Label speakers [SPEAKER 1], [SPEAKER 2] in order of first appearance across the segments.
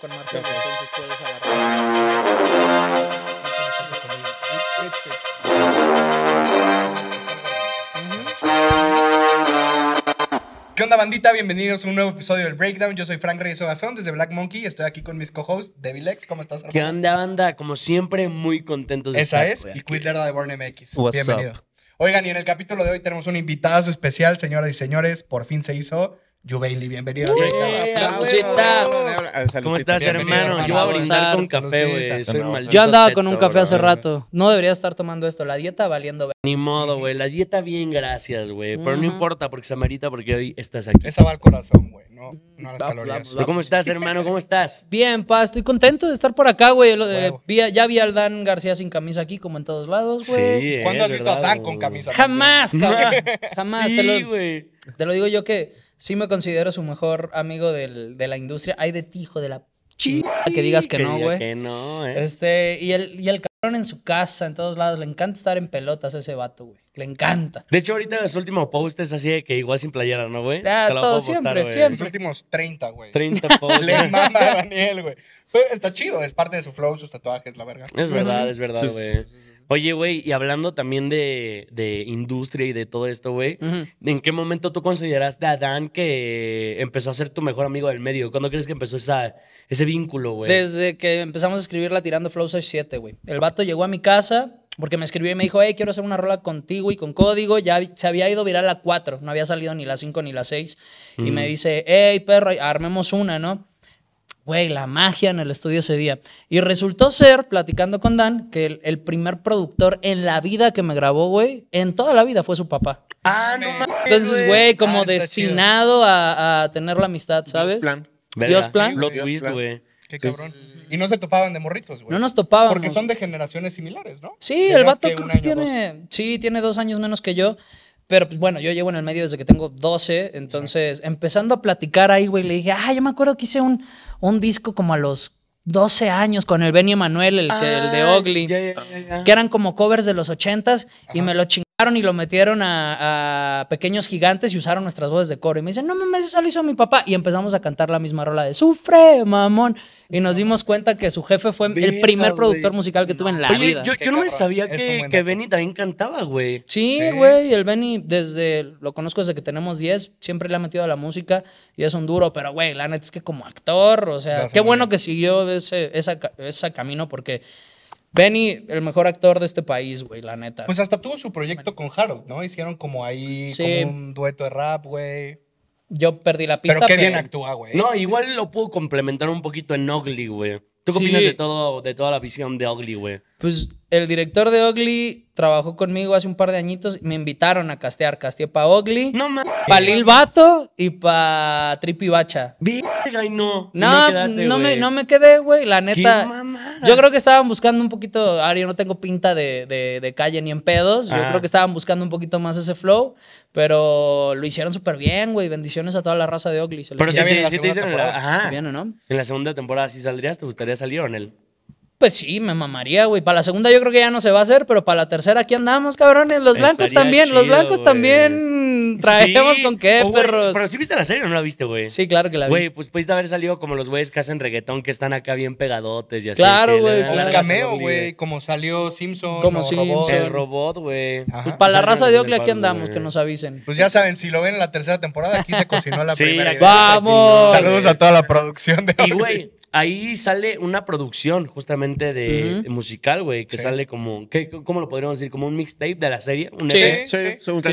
[SPEAKER 1] con entonces puedes agarrar.
[SPEAKER 2] ¿Qué onda, bandita? Bienvenidos a un nuevo episodio del Breakdown. Yo soy Frank Reyes Ogazón desde Black Monkey. y Estoy aquí con mis co-hosts, X. ¿Cómo estás? ¿Qué
[SPEAKER 3] onda, banda? Como siempre, muy contentos de Esa es. y Quizler de Born MX. Bienvenido.
[SPEAKER 2] Oigan, y en el capítulo de hoy tenemos un invitado especial, señoras y señores. Por fin se hizo. Yo Bailey, bienvenido. la estás! ¿Cómo estás,
[SPEAKER 4] hermano? Yo a brindar con café, güey. Yo andaba con un café hace rato. No debería estar tomando esto. La dieta valiendo.
[SPEAKER 3] Ni modo, güey. La dieta bien, gracias, güey. Pero no importa porque Samarita,
[SPEAKER 4] porque hoy estás aquí. Esa va al corazón, güey. No, no las calorías. ¿Cómo estás, hermano? ¿Cómo estás? Bien, pa. Estoy contento de estar por acá, güey. Eh, ya vi al Dan García sin camisa aquí, como en todos lados, güey. Eh, ¿Cuándo has visto a Dan con camisa? Jamás, cabrón. Jamás. Te lo digo yo que sí me considero su mejor amigo del, de la industria. Hay de ti, hijo de la
[SPEAKER 3] chica que digas que, no, güey. Que no, eh.
[SPEAKER 4] Este, y el, y el cabrón en su casa, en todos lados, le encanta estar en pelotas a ese vato, güey. Le encanta.
[SPEAKER 3] De hecho, ahorita su último post es así de que igual sin playera, ¿no, güey? Ya, todo, siempre, siempre. Sus
[SPEAKER 4] últimos 30, güey.
[SPEAKER 3] 30 posts. le manda
[SPEAKER 4] a Daniel,
[SPEAKER 2] güey. Pero está chido, es parte de su flow, sus tatuajes, la verga. Es verdad, es verdad,
[SPEAKER 3] güey. Sí, sí, sí, Oye, güey, y hablando también de, de, industria y de todo esto, güey, ¿en qué momento tú consideraste a Dan que empezó a ser tu mejor amigo del medio? ¿Cuándo crees que empezó esa, ese vínculo, güey? Desde
[SPEAKER 4] que empezamos a escribirla tirando flows 7, güey. El vato llegó a mi casa porque me escribió y me dijo, hey, quiero hacer una rola contigo y con código. Ya se había ido viral la 4, no había salido ni la 5 ni la 6. Y me dice, hey, perro, armemos una, ¿no? güey, la magia en el estudio ese día. Y resultó ser, platicando con Dan, que el, primer productor en la vida que me grabó, güey, en toda la vida fue su papá. Ah, no mames. Entonces, güey, como ah, destinado a, tener la amistad, ¿sabes? Dios plan. Dios plan.
[SPEAKER 3] Dios Twist, güey. Qué cabrón.
[SPEAKER 4] Y no se topaban de morritos, güey. No nos topábamos. Porque son de generaciones similares, ¿no? Sí, el vato tiene. Sí, tiene dos años menos que yo. Pero pues bueno, yo llevo en el medio desde que tengo 12, entonces empezando a platicar ahí, güey, le dije, ah, yo me acuerdo que hice un, un disco como a los 12 años con el Benio Manuel, el, el de ah, Ogly, que eran como covers de los 80s y me lo chingé y lo metieron a, Pequeños Gigantes y usaron nuestras voces de coro. Y me dicen, no mames, eso lo hizo mi papá. Y empezamos a cantar la misma rola de Sufre, mamón. Y nos dimos cuenta que su jefe fue el primer productor musical que tuve en la vida. Yo, yo no me
[SPEAKER 3] sabía que, que
[SPEAKER 4] Benny también cantaba, güey. Sí, güey. El Benny, desde lo conozco desde que tenemos 10, siempre le ha metido a la música y es un duro. Pero, güey, la neta es que como actor, o sea, qué bueno que siguió ese, ese camino porque Benny, el mejor actor de este país, güey, la neta. Pues
[SPEAKER 2] hasta tuvo su proyecto con Harold, ¿no? Hicieron como ahí un dueto de rap,
[SPEAKER 4] güey. Yo perdí la pista. Pero qué bien actúa, güey.
[SPEAKER 3] No, igual lo puedo complementar un poquito en Ugly, güey. ¿Tú qué opinas de, todo, de toda la visión de Ugly, güey?
[SPEAKER 4] Pues el director de Ogli trabajó conmigo hace un par de añitos. Me invitaron a castear. Casteé para Ugly. no para Lil Vato y para Trippy Bacha. y no. No, no, me, no me quedé, güey. La neta. yo creo que estaban buscando un poquito. Ahora yo no tengo pinta de, calle ni en pedos. Yo ah. creo que estaban buscando un poquito más ese flow. Pero lo hicieron súper bien, güey. Bendiciones a toda la raza de Ugly. pero si, te dicen. En la, ajá. ¿no?
[SPEAKER 3] En la segunda temporada, si saldrías, ¿te gustaría salir o en El...
[SPEAKER 4] Pues sí, me mamaría, güey. Para la segunda yo creo que ya no se va a hacer, pero para la tercera aquí andamos, cabrones. Los blancos también, los blancos también traemos con qué, oh,
[SPEAKER 3] perros. pero sí viste la serie o no la viste, güey. Sí, claro que la vi. Güey, pues pudiste haber salido como los güeyes que hacen reggaetón, que están acá bien pegadotes y así. Claro, güey. Como cameo, güey.
[SPEAKER 2] Como salió Simpson. Como Simpson.
[SPEAKER 3] Robot. El
[SPEAKER 4] robot, güey. Pues para la raza de Oakley aquí andamos, que
[SPEAKER 3] nos avisen. Pues ya saben, si lo ven en la tercera temporada, aquí se cocinó la
[SPEAKER 2] sí, primera. ¡Vamos! Saludos a
[SPEAKER 4] toda la producción de Y,
[SPEAKER 3] güey, ahí sale una producción justamente de, musical, güey, que sale como, ¿cómo lo podríamos decir? Como un mixtape de la serie. sí, sí,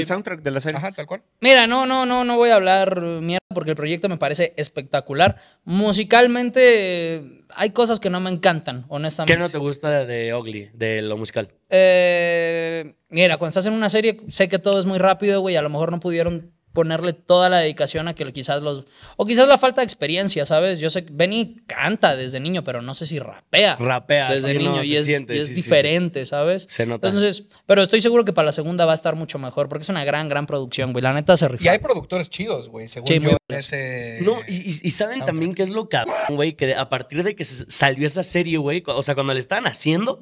[SPEAKER 3] soundtrack de la serie. Ajá, tal cual.
[SPEAKER 4] Mira, no, no, no, no voy a hablar mierda porque el proyecto me parece espectacular. Musicalmente hay cosas que no me encantan, honestamente. ¿Qué no te
[SPEAKER 3] gusta de Ugly? de lo musical?
[SPEAKER 4] Eh, mira, cuando estás en una serie, sé que todo es muy rápido, güey. A lo mejor no pudieron ponerle toda la dedicación a que quizás los... O quizás la falta de experiencia, ¿sabes? Yo sé que Benny canta desde niño, pero no sé si rapea. Rapea. Desde niño y, es, diferente, ¿sabes? Se nota. Entonces, pero estoy seguro que para la segunda va a estar mucho mejor porque es una gran, gran producción, güey. La neta se refiere. Y hay productores chidos, güey, según yo. ese... No, y, saben también qué es lo que güey, que a partir
[SPEAKER 3] de que salió esa serie, güey, o sea, cuando le estaban haciendo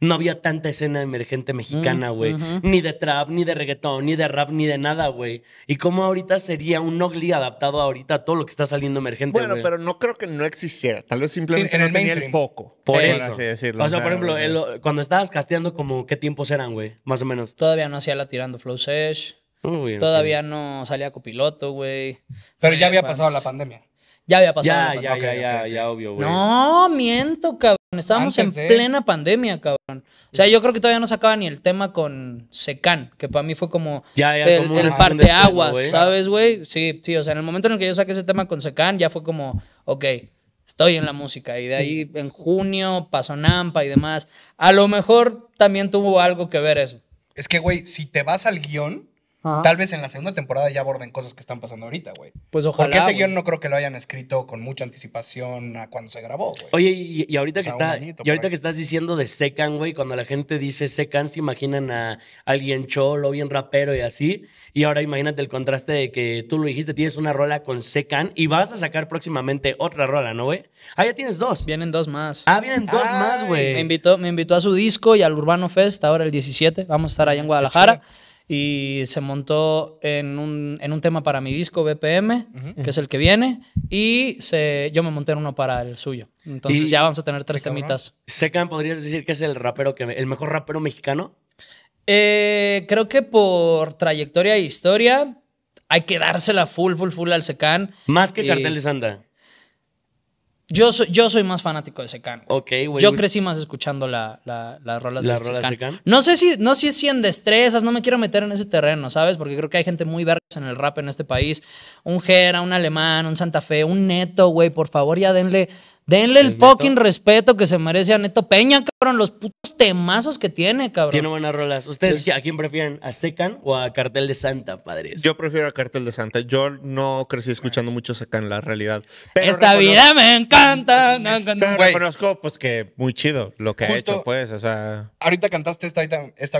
[SPEAKER 3] no había tanta escena emergente mexicana, mm, güey. Ni de trap, ni de reggaetón, ni de rap, ni de nada, güey. Y cómo ahorita sería un Ogly adaptado ahorita a todo lo que está saliendo emergente, Bueno, pero no creo que no existiera. Tal vez simplemente no tenía el foco. Por, eso. o sea, por ejemplo,
[SPEAKER 4] cuando estabas casteando, como ¿qué tiempos eran, güey? Más o menos. Todavía no hacía la tirando Flow Sesh. Todavía no salía copiloto, güey. Pero ya había pasado la pandemia.
[SPEAKER 3] Ya había pasado. Ya, ya, ya, obvio, güey.
[SPEAKER 4] No, miento, cabrón. Estábamos en plena pandemia, cabrón. O sea, yo creo que todavía no sacaba ni el tema con Secan, que para mí fue como el, parteaguas, ¿sabes, güey? Sí, sí, o sea, en el momento en el que yo saqué ese tema con Secan, ya fue como, ok, estoy en la música. Y de ahí mm. en junio pasó Nampa y demás. A lo mejor también tuvo algo que ver eso. Es que, güey, si te vas al guión,
[SPEAKER 2] Tal vez en la segunda temporada ya aborden cosas que están pasando ahorita, güey. Pues ojalá. Porque ese guión no creo que lo hayan escrito con mucha anticipación a cuando se grabó,
[SPEAKER 3] güey. Oye, y, ahorita, que, está, y ahorita que estás diciendo de Secan, güey, cuando la gente dice Secan, se imaginan a alguien cholo, bien rapero y así. Y ahora imagínate el contraste de que tú lo dijiste, tienes una rola con Secan y vas a sacar próximamente otra rola, ¿no, güey? Ah, ya tienes
[SPEAKER 4] dos. Vienen dos más. Ah, vienen dos más, güey. Me invitó, me invitó a su disco y al Urbano Fest ahora el 17. Vamos a estar allá en Guadalajara y se montó en un, tema para mi disco BPM, que es el que viene, y yo me monté en uno para el suyo. Entonces ya vamos a tener tres temitas. Secan, ¿podrías decir que es el rapero que el mejor rapero mexicano? Eh, creo que por trayectoria e historia hay que dársela full, full, full al Secan. Más que Cartel de Santa. Yo soy, más fanático de Secán. Ok, güey. Yo crecí más escuchando la, las rolas de rola No sé si no sé si en destrezas, no me quiero meter en ese terreno, ¿sabes? Porque creo que hay gente muy vergas en el rap en este país. Un Jera, un alemán, un Santa Fe, un Neto, güey, por favor, ya denle Denle el fucking respeto que se merece a Neto Peña, cabrón. Los putos temazos que tiene, cabrón. Tiene buenas
[SPEAKER 3] rolas. ¿Ustedes a quién prefieren? ¿A Secan o a Cartel de Santa, padres? Yo prefiero a Cartel de Santa.
[SPEAKER 1] Yo no crecí escuchando mucho Secan, la realidad. Esta vida me
[SPEAKER 3] encanta. No,
[SPEAKER 1] Pero reconozco, pues, que muy chido lo que ha hecho, pues. O sea. Ahorita cantaste esta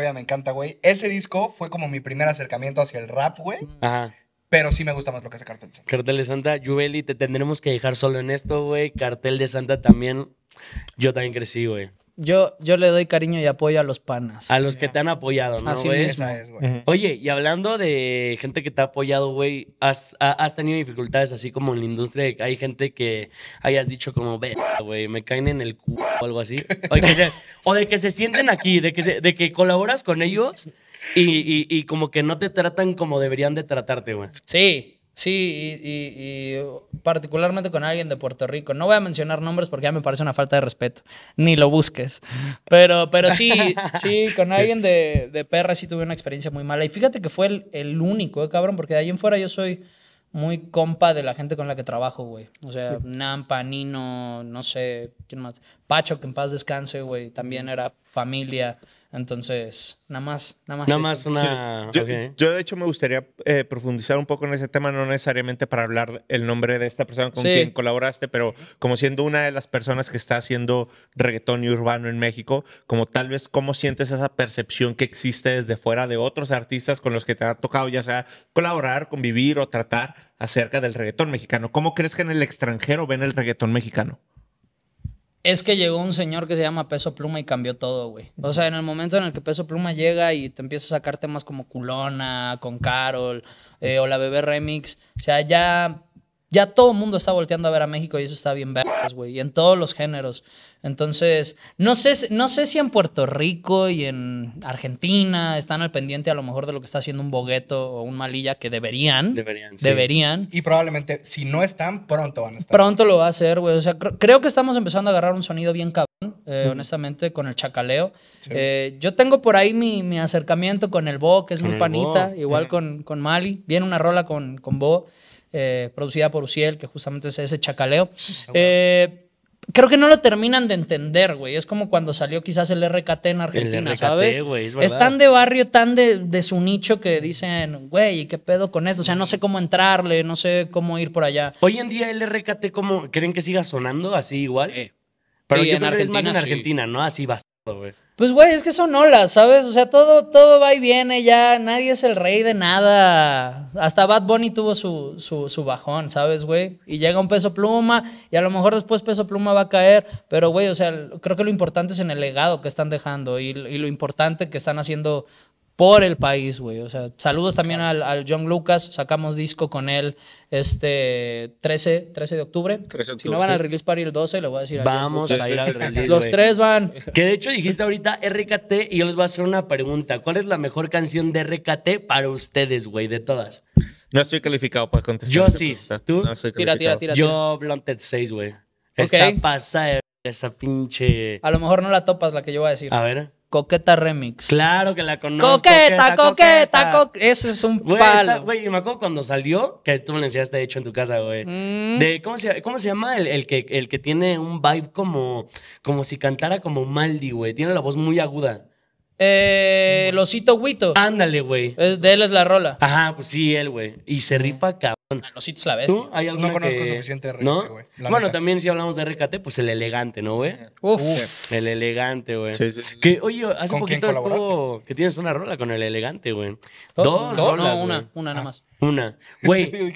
[SPEAKER 2] vida me encanta, güey. Ese disco fue como mi primer acercamiento hacia el rap, güey.
[SPEAKER 3] Ajá. Pero sí me gusta más lo que hace Cartel de Santa. Cartel de Santa, Jubeli, te tendremos que dejar solo en esto, güey. Cartel de Santa también. Yo también crecí, güey.
[SPEAKER 4] Yo, yo le doy cariño y apoyo a los panas. A los
[SPEAKER 3] que te han apoyado, ¿no, güey? es, Oye, y hablando de gente que te ha apoyado, güey, has, tenido dificultades así como en la industria. Hay gente que hayas dicho como, güey, me caen en el culo o algo así. O de que se, sienten aquí, de que, de que colaboras con ellos y, como que no te tratan como deberían de tratarte, güey.
[SPEAKER 4] Sí, sí, y, particularmente con alguien de Puerto Rico. No voy a mencionar nombres porque ya me parece una falta de respeto, ni lo busques. Pero, pero sí, sí, con alguien de, de perra sí tuve una experiencia muy mala. Y fíjate que fue el, único, eh, cabrón, porque de ahí en fuera yo soy muy compa de la gente con la que trabajo, güey. O sea, Nampa, Nino, no sé, ¿quién más? Pacho, que en paz descanse, güey. También era familia. Entonces, nada más, nada más. Yo, de
[SPEAKER 1] hecho me gustaría eh, profundizar un poco en ese tema, no necesariamente para hablar el nombre de esta persona con quien colaboraste, pero como siendo una de las personas que está haciendo reggaetón y urbano en México, como tal vez cómo sientes esa percepción que existe desde fuera de otros artistas con los que te ha tocado, ya sea colaborar, convivir o tratar acerca del reggaetón mexicano. ¿Cómo crees que en el extranjero ven el reggaetón mexicano?
[SPEAKER 4] Es que llegó un señor que se llama Peso Pluma y cambió todo, güey. O sea, en el momento en el que Peso Pluma llega y te empieza a sacar temas como Culona, con Carol, eh, o la Bebé Remix, o sea, ya ya todo el mundo está volteando a ver a México y eso está bien vergas, güey, en todos los géneros. Entonces, no sé, no sé si en Puerto Rico y en Argentina están al pendiente a lo mejor de lo que está haciendo un Bogueto o un Malilla, que deberían. Deberían. Sí. Deberían. Y probablemente, si no están, pronto van a estar. Pronto lo va a hacer, güey. O sea, creo que estamos empezando a agarrar un sonido bien cabrón, eh, honestamente, con el chacaleo. Eh, yo tengo por ahí mi, acercamiento con el Bo, que es muy panita, igual eh. con, Mali. Viene una rola con, con Bo. Eh, producida por Uciel, que justamente es ese chacaleo. Ah, eh, creo que no lo terminan de entender, güey. Es como cuando salió quizás el RKT en Argentina, ¿sabes? Están es, es, tan de barrio, tan de, de su nicho que dicen, güey, ¿qué pedo con esto? O sea, no sé cómo entrarle, no sé cómo ir por allá. Hoy en
[SPEAKER 3] día el RKT, ¿cómo creen que siga sonando así igual? Sí.
[SPEAKER 4] Pero en Argentina, que en Argentina,
[SPEAKER 3] ¿no? Así basto, güey.
[SPEAKER 4] Pues, güey, es que son olas, ¿sabes? O sea, todo, todo va y viene, ya nadie es el rey de nada. Hasta Bad Bunny tuvo su, su, bajón, ¿sabes, güey? Y llega un peso pluma y a lo mejor después peso pluma va a caer, pero, güey, o sea, creo que lo importante es en el legado que están dejando y, y lo importante que están haciendo por el país, güey. O sea, saludos también al, John Lucas, sacamos disco con él este 13, 13 de octubre. 13 de octubre si no van a al release party el 12, le voy a decir Vamos a, John Vamos a ir al release. Los tres
[SPEAKER 3] van. Que de hecho dijiste ahorita RKT y yo les voy a hacer una pregunta. ¿Cuál es la mejor canción de RKT para ustedes, güey, de todas? No estoy calificado para contestar. Yo sí. ¿Tú? No tira, tira, tira, Yo Blunted 6, güey. Okay.
[SPEAKER 4] pasa pasada esa pinche... A lo mejor no la topas la que yo voy a decir. A ver. Coqueta Remix. Claro que la conozco. Coqueta, coqueta, coqueta. Eso es un palo. güey, y me acuerdo cuando salió,
[SPEAKER 3] que tú me lo enseñaste, de hecho, en tu casa, güey. Mm. ¿cómo, se, llama? El, que, el que tiene un vibe como, como si cantara como Maldi, güey. Tiene la voz muy aguda. Eh, Losito Huito. Ándale, güey. De él es la rola. Ajá, pues sí, él, güey. Y se rifa cabrón. Los hits la ves, no conozco suficiente de RKT, ¿No? güey. Bueno, también si hablamos de RKT, pues el elegante, ¿no, güey? Uf. El elegante, güey. Sí, sí, sí. Que, oye, hace poquito estuvo que tienes una rola con el elegante, güey. Dos, Rolas, no, una, una nada ah, más.
[SPEAKER 4] Una. Güey.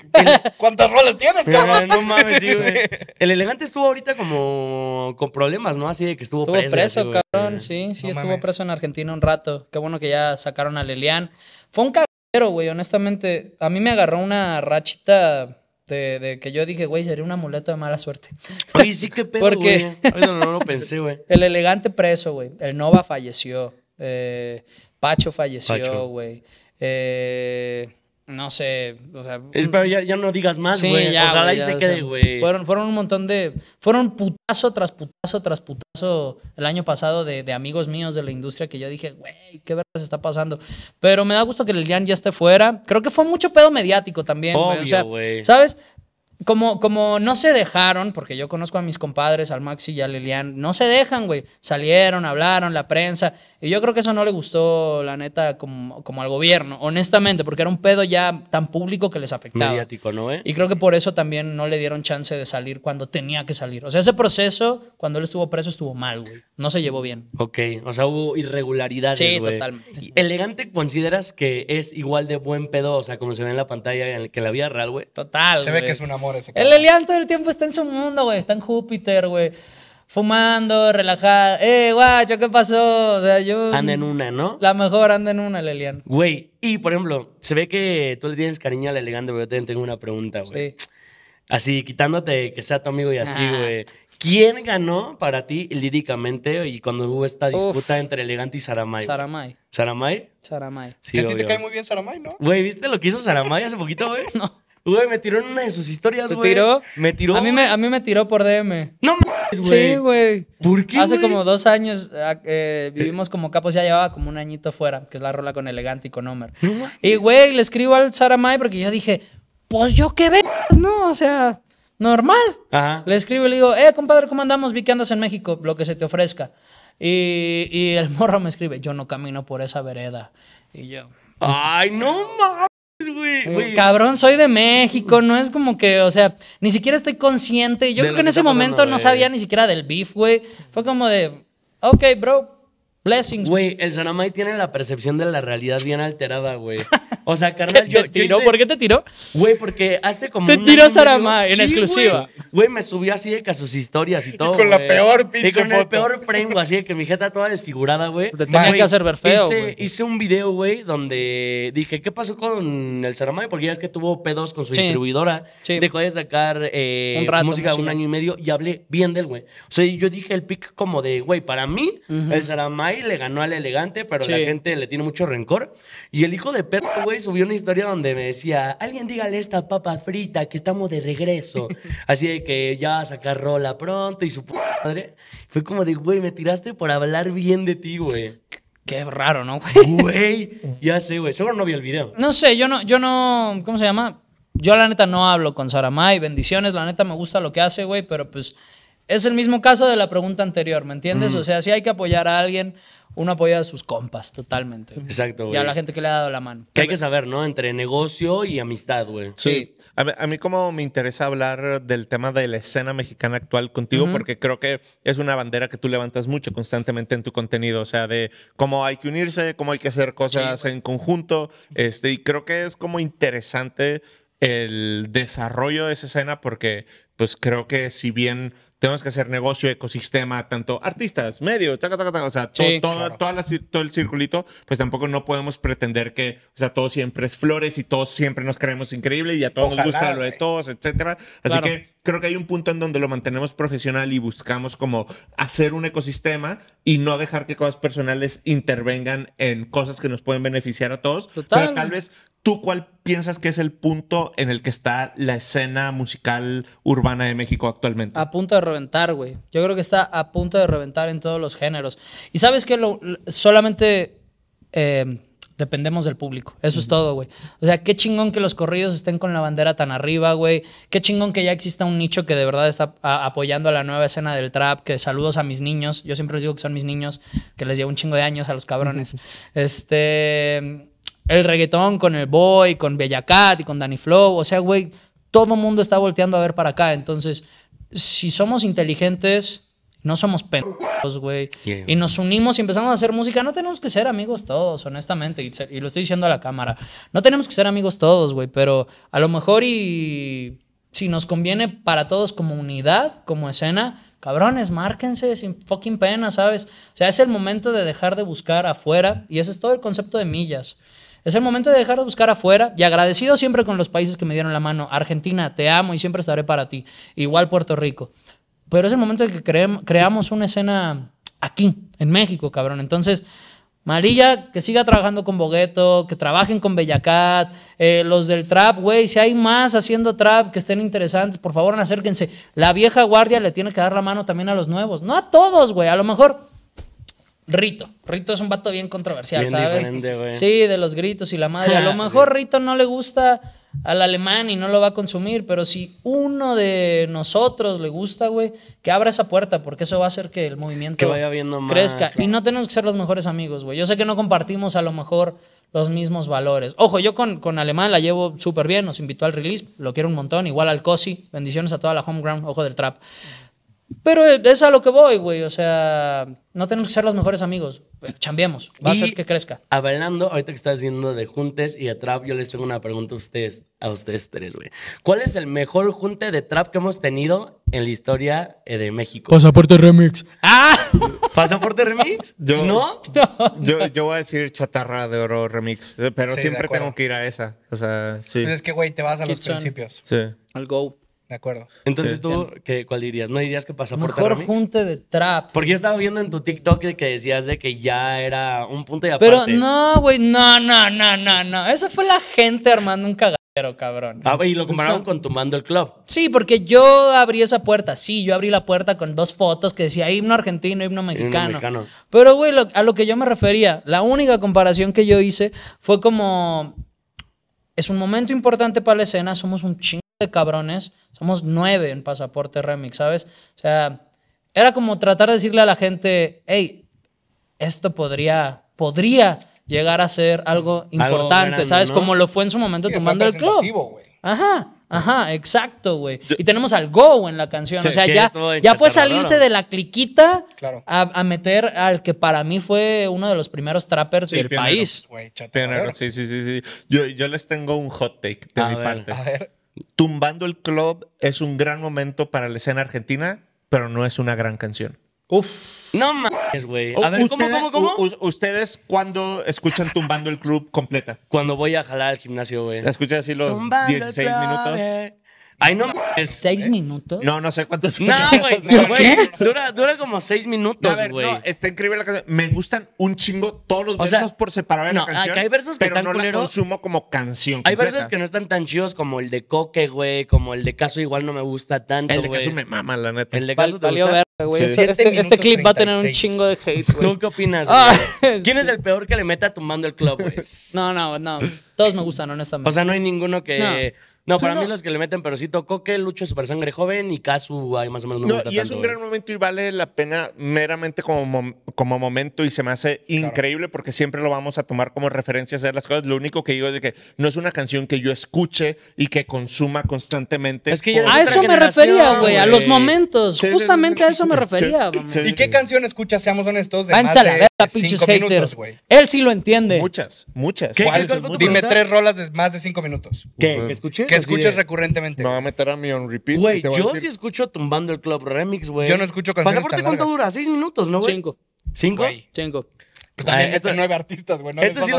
[SPEAKER 4] ¿Cuántas rolas tienes, cabrón? No, mames, sí, güey.
[SPEAKER 3] El elegante estuvo ahorita como con problemas, ¿no? Así de que estuvo, estuvo preso. cabrón. Sí, sí, estuvo preso
[SPEAKER 4] en Argentina un rato. Qué bueno que ya sacaron a Lelian. Fue un pero, güey, honestamente, a mí me agarró una rachita de, que yo dije, güey, sería una muleta de mala suerte. Oye, sí, qué pedo, Porque no, lo pensé, güey. El elegante preso, güey. El Nova falleció. Eh, Pacho falleció, güey. Eh, no sé, o sea... Es, pero ya, no digas más, güey. Ojalá se quede, güey. fueron, fueron un montón de... Fueron putazo tras putazo tras putazo el año pasado de, amigos míos de la industria que yo dije, güey, qué verdad se está pasando. Pero me da gusto que Lilian ya esté fuera. Creo que fue mucho pedo mediático también, O sea, ¿sabes? Como, como, no se dejaron, porque yo conozco a mis compadres, al Maxi y a Lilian, no se dejan, güey. Salieron, hablaron, la prensa. Y yo creo que eso no le gustó, la neta, como, al gobierno, honestamente, porque era un pedo ya tan público que les afectaba.
[SPEAKER 3] Mediático, ¿no? Eh?
[SPEAKER 4] Y creo que por eso también no le dieron chance de salir cuando tenía que salir. O sea, ese proceso, cuando él estuvo preso, estuvo mal, güey. No se llevó bien. Ok, o sea,
[SPEAKER 3] hubo irregularidades. Sí, totalmente. ¿Elegante consideras que es igual de buen pedo, o sea, como se ve en la pantalla, en que la vida real, güey? Total. Se ve que es un amor ese. El
[SPEAKER 4] Elian todo el tiempo está en su mundo, güey. Está en Júpiter, güey fumando, relajada. ¡Eh, guacho, qué pasó! O sea, yo. Anda en una, ¿no? La mejor anda en una, Lelian.
[SPEAKER 3] Güey, y por ejemplo, se ve que tú le tienes cariño a la elegante, pero yo tengo una pregunta, güey. Sí. Así, quitándote que sea tu amigo y así, güey. ¿Quién ganó para ti líricamente y cuando hubo esta disputa entre Elegante y Saramay? Saramay. ¿Saramay?
[SPEAKER 4] Saramay. que a ti te cae muy bien Saramay, ¿no?
[SPEAKER 3] Güey, ¿viste lo que hizo Saramay hace poquito, güey? no. Güey, me tiró en una de sus historias, güey. Me tiró. A mí me, a
[SPEAKER 4] mí me tiró por DM. No mames, güey. Sí, güey. ¿Por qué? Hace como dos años eh, eh. vivimos como capos, ya llevaba como un añito fuera, que es la rola con Elegante y con Homer. y, güey, le escribo al Saramay porque yo dije, pues yo qué ves, ¿no? O sea, normal. Ajá. Le escribo y le digo, eh, compadre, ¿cómo andamos? Vi que andas en México, lo que se te ofrezca. Y, y el morro me escribe, yo no camino por esa vereda. Y yo. Ay, no mames. Cabrón, soy de México, no es como que, o sea, ni siquiera estoy consciente. Yo creo que en ese momento no sabía ni siquiera del beef, güey. Fue
[SPEAKER 3] como de, ok, bro, blessings. Güey, el Sonamay tiene la percepción de la realidad bien alterada, güey. O sea, carnal, yo, te tiró? ¿Por qué te tiró? Güey, porque hace como. Te tiró Saramai en exclusiva. Güey, me subió así de que a sus historias y todo. Y con la peor pinche. Y con el peor frame, así de que mi jeta toda desfigurada, güey. Te que hacer ver feo. Hice, un video, güey, donde dije, ¿qué pasó con el Saramay? Porque ya es que tuvo pedos con su distribuidora. Sí. Dejó de sacar eh, música un año y medio y hablé bien del güey. O sea, yo dije el pick como de, güey, para mí, el Saramay le ganó al elegante, pero la gente le tiene mucho rencor. Y el hijo de perro, güey subió una historia donde me decía, alguien dígale esta papa frita que estamos de regreso. Así de que ya va a sacar rola pronto y su madre. Fue como de, güey, me tiraste por hablar bien de ti, güey. Qué raro, ¿no,
[SPEAKER 4] güey?
[SPEAKER 3] ya sé, güey. Seguro no vi el video.
[SPEAKER 4] No sé, yo no, yo no, ¿cómo se llama? Yo la neta no hablo con Saramay, bendiciones, la neta me gusta lo que hace, güey, pero pues es el mismo caso de la pregunta anterior, ¿me entiendes? Mm. O sea, si hay que apoyar a alguien, un apoya a sus compas totalmente.
[SPEAKER 3] Exacto, güey. Y a la gente
[SPEAKER 4] que le ha dado la mano.
[SPEAKER 3] Que hay que saber, ¿no? Entre negocio y amistad, güey. Sí.
[SPEAKER 1] A, mí, como me interesa hablar del tema de la escena mexicana actual contigo, porque creo que es una bandera que tú levantas mucho constantemente en tu contenido, o sea, de cómo hay que unirse, cómo hay que hacer cosas en conjunto, este, y creo que es como interesante el desarrollo de esa escena porque pues creo que si bien tenemos que hacer negocio, ecosistema, tanto artistas, medios, o sea, todo, todo el circulito, pues tampoco no podemos pretender que, o sea, todo siempre es flores y todos siempre nos creemos increíble y a todos nos gusta lo de todos, etcétera. Así que creo que hay un punto en donde lo mantenemos profesional y buscamos como hacer un ecosistema y no dejar que cosas personales intervengan en cosas que nos pueden beneficiar a todos. Pero tal vez ¿Tú cuál piensas que es el punto en el que está la escena musical urbana de México actualmente?
[SPEAKER 4] A punto de reventar, güey. Yo creo que está a punto de reventar en todos los géneros. Y sabes que solamente eh, dependemos del público. Eso es todo, güey. O sea, qué chingón que los corridos estén con la bandera tan arriba, güey. Qué chingón que ya exista un nicho que de verdad está apoyando a la nueva escena del trap. Que saludos a mis niños. Yo siempre les digo que son mis niños, que les llevo un chingo de años a los cabrones. Este el reggaetón con el Boy, con Bella Cat y con Danny Flow. O sea, güey, todo el mundo está volteando a ver para acá. Entonces, si somos inteligentes, no somos pendejos, güey. Y nos unimos y empezamos a hacer música. No tenemos que ser amigos todos, honestamente. Y, lo estoy diciendo a la cámara. No tenemos que ser amigos todos, güey. Pero a lo mejor y si nos conviene para todos como unidad, como escena, cabrones, márquense sin fucking pena, ¿sabes? O sea, es el momento de dejar de buscar afuera. Y ese es todo el concepto de millas. Es el momento de dejar de buscar afuera y agradecido siempre con los países que me dieron la mano. Argentina, te amo y siempre estaré para ti. Igual Puerto Rico. Pero es el momento de que creamos una escena aquí, en México, cabrón. Entonces, Malilla, que siga trabajando con Bogueto, que trabajen con Bellacat, eh, los del trap, güey, si hay más haciendo trap que estén interesantes, por favor acérquense. La vieja guardia le tiene que dar la mano también a los nuevos, no a todos, güey, a lo mejor Rito. Rito es un vato bien controversial, ¿sabes? Sí, de los gritos y la madre. A lo mejor Rito no le gusta al alemán y no lo va a consumir, pero si uno de nosotros le gusta, güey, que abra esa puerta, porque eso va a hacer que el movimiento vaya viendo crezca. Y no tenemos que ser los mejores amigos, güey. Yo sé que no compartimos a lo mejor los mismos valores. Ojo, yo con, con alemán la llevo súper bien, nos invitó al release, lo quiero un montón, igual al COSI, bendiciones a toda la home ojo del trap. Pero es a lo que voy, güey. O sea, no tenemos que ser los mejores amigos. Chambiemos. Va a ser que crezca.
[SPEAKER 3] Hablando, ahorita que estás haciendo de juntes y de trap, yo les tengo una pregunta a ustedes, a ustedes tres, güey. ¿Cuál es el mejor junte de trap que hemos tenido en la historia eh, de México? Pasaporte Remix. ¡Ah! ¿Pasaporte Remix? ¿No? Yo, yo, voy a decir Chatarra
[SPEAKER 1] de Oro Remix, pero siempre tengo que ir a esa. O sea, sí. Pues es que,
[SPEAKER 2] güey, te vas a los principios.
[SPEAKER 1] Sí.
[SPEAKER 3] Al go. De
[SPEAKER 4] acuerdo. Entonces tú,
[SPEAKER 3] ¿cuál dirías? ¿No dirías que pasaporte Mejor junte de trap. Porque yo estaba viendo en tu TikTok que decías de que ya era un punto de aparte. Pero no,
[SPEAKER 4] güey, no, no, no, no, no. Eso fue la gente armando un cagadero, cabrón.
[SPEAKER 3] Ah, y lo compararon con tu mando el
[SPEAKER 4] club. Sí, porque yo abrí esa puerta. Sí, yo abrí la puerta con dos fotos que decía himno argentino, Himno mexicano. Pero, güey, a lo que yo me refería, la única comparación que yo hice fue como... Es un momento importante para la escena, somos un chingo de cabrones somos nueve en Pasaporte Remix, ¿sabes? O sea, era como tratar de decirle a la gente, hey, esto podría, podría llegar a ser algo importante, ¿sabes? Como lo fue en su momento tomando tumbando el club. Ajá. Ajá, exacto, güey. Y tenemos al go en la canción. o sea, ya, ya fue salirse de la cliquita a, meter al que para mí fue uno de los primeros trappers del país. sí,
[SPEAKER 1] sí, sí, sí. Yo, yo les tengo un hot take de mi parte. A ver. Tumbando el Club es un gran momento para la escena argentina, pero no es una gran canción. Uf.
[SPEAKER 3] No mames, güey. A ver, ¿cómo, cómo, cómo?
[SPEAKER 1] ¿Ustedes cuando escuchan
[SPEAKER 3] Tumbando el Club completa? Cuando voy a jalar al gimnasio, güey. escuchas así los 16 minutos? Eh. Ay, no ¿Seis minutos? No, no sé cuántos. No, güey. ¿Qué? Dura, dura
[SPEAKER 1] como seis minutos, güey. No, está increíble la canción. Me gustan un chingo todos los versos por separado de la canción. Hay versos que pero están no culero. la consumo
[SPEAKER 3] como canción. Hay versos que no están tan chidos como el de Coque, güey. Como el de Caso igual no me gusta tanto, güey. El de Caso me mama, la neta. El de Caso te gusta. Este, este, este, clip va a tener un chingo de hate, güey. ¿Tú qué opinas, ah, este. ¿Quién es el peor que le meta tumbando el
[SPEAKER 4] club, güey? No, no, no. Todos me gustan, honestamente. O sea, no hay ninguno que... No, para mí los que
[SPEAKER 3] le meten, pero sí tocó que Lucho Super Sangre joven y Kazu hay más o menos. y es un gran
[SPEAKER 4] momento y vale
[SPEAKER 3] la
[SPEAKER 1] pena meramente como, como momento y se me hace increíble porque siempre lo vamos a tomar como referencia a hacer las cosas. Lo único que digo es que no es una canción que yo escuche y que consuma constantemente. Es que a eso me refería, güey, a los
[SPEAKER 4] momentos. Justamente a eso me refería.
[SPEAKER 2] ¿Y qué canción escuchas, seamos honestos? De más
[SPEAKER 4] Él sí lo entiende. Muchas, muchas. Dime tres
[SPEAKER 2] rolas de más de cinco minutos. ¿Qué? ¿Que escuché? que escuches recurrentemente.
[SPEAKER 1] Me va a meter a mí on repeat. Güey, yo sí
[SPEAKER 3] escucho tumbando el club remix, güey. Yo no escucho canciones ¿Pasaporte cuánto dura? ¿Seis minutos, no, güey? Cinco. ¿Cinco? Cinco. Pues también ah, esto, nueve artistas, güey. No esto, sí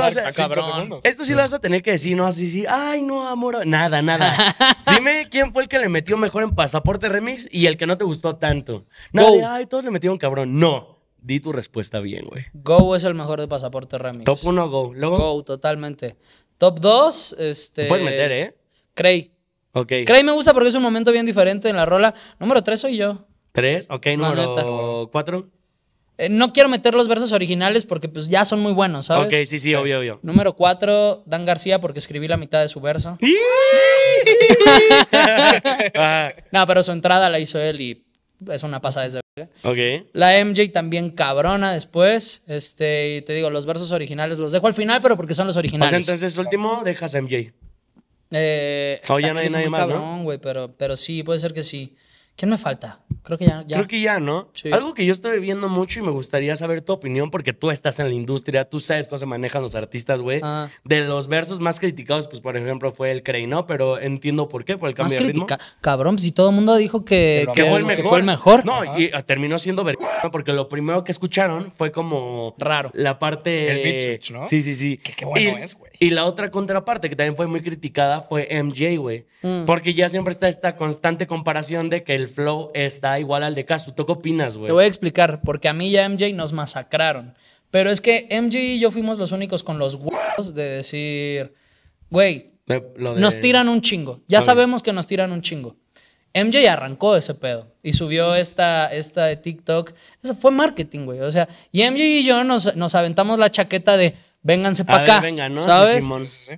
[SPEAKER 3] lo vas a, tener que decir, no así, sí. Ay, no, amor. Nada, nada. Dime quién fue el que le metió mejor en Pasaporte Remix y el que no te gustó tanto. Nadie, ay, todos le metieron cabrón. No. Di tu respuesta bien, güey.
[SPEAKER 4] Go es el mejor de Pasaporte Remix. Top 1, Go. Go, totalmente. Top 2, este. Puedes meter, ¿eh? Cray.
[SPEAKER 3] Ok. Cray me gusta
[SPEAKER 4] porque es un momento bien diferente en la rola. Número 3 soy yo.
[SPEAKER 3] ¿Tres? Ok, número
[SPEAKER 4] 4. Eh, no quiero meter los versos originales porque pues ya son muy buenos, ¿sabes? Ok,
[SPEAKER 3] sí, sí, obvio, obvio.
[SPEAKER 4] Número 4, Dan García porque escribí la mitad de su verso. no, pero su entrada la hizo él y es una pasada desde Ok. La MJ también cabrona después. Este, y te digo, los versos originales los dejo al final, pero porque son los originales. entonces,
[SPEAKER 3] último, dejas MJ.
[SPEAKER 4] Eh, ya no hay nadie más, pero, pero sí, puede ser que sí. ¿Quién me falta? Creo que ya. Creo que
[SPEAKER 3] ya, ¿no? Algo que yo estoy viendo mucho y me gustaría saber tu opinión, porque tú estás en la industria, tú sabes cómo se manejan los artistas, güey. Ah. De los versos más criticados, pues por ejemplo fue el Crey, Pero entiendo por qué, por el cambio de ritmo.
[SPEAKER 4] Cabrón, si todo el mundo dijo que, que, fue, el mejor.
[SPEAKER 3] No, y ah, terminó siendo vergüenza, porque lo primero que escucharon fue como. Raro. La parte. El beat ¿no? Sí, sí, sí. qué bueno es, güey. Y la otra contraparte que también fue muy criticada fue MJ, güey. Mm. Porque ya siempre está esta constante comparación de que el flow está igual al de Casu. ¿Tú qué opinas, güey? Te voy a
[SPEAKER 4] explicar, porque a mí y a MJ nos masacraron. Pero es que MJ y yo fuimos los únicos con los huevos de decir, güey, nos tiran un chingo. Ya sabemos que nos tiran un chingo. MJ arrancó ese pedo y subió esta, esta de TikTok. Eso fue marketing, güey. O sea, y MJ y yo nos, nos aventamos la chaqueta de vénganse para acá. ¿no? ¿Sabes?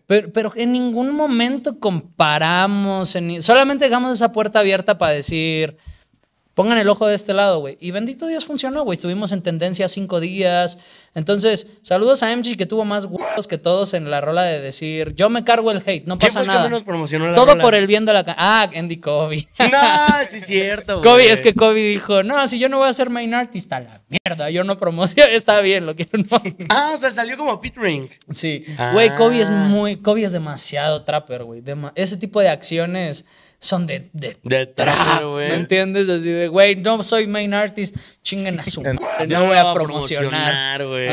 [SPEAKER 4] Pero, pero, en ningún momento comparamos, solamente dejamos esa puerta abierta para decir, Pongan el ojo de este lado, güey. Y bendito Dios funcionó, güey. Estuvimos en tendencia cinco días. Entonces, saludos a MG que tuvo más huevos que todos en la rola de decir, yo me cargo el hate, no pasa nada. Menos
[SPEAKER 3] promocionó Todo por el
[SPEAKER 4] bien de la... Ah, Andy Kobe. No,
[SPEAKER 3] sí es cierto, güey. Kobe, es que
[SPEAKER 4] Kobe dijo, no, si yo no voy a ser main artist, a la mierda, yo no promociono, está bien, lo quiero no. Ah, o sea, salió como ring. Sí. Güey, Kobe es ah. muy... Kobe es demasiado trapper, güey. Ese tipo de acciones son de, de, güey. trap, entiendes? Así de, güey, no soy main artist, chinguen a su madre, no, voy a promocionar. güey.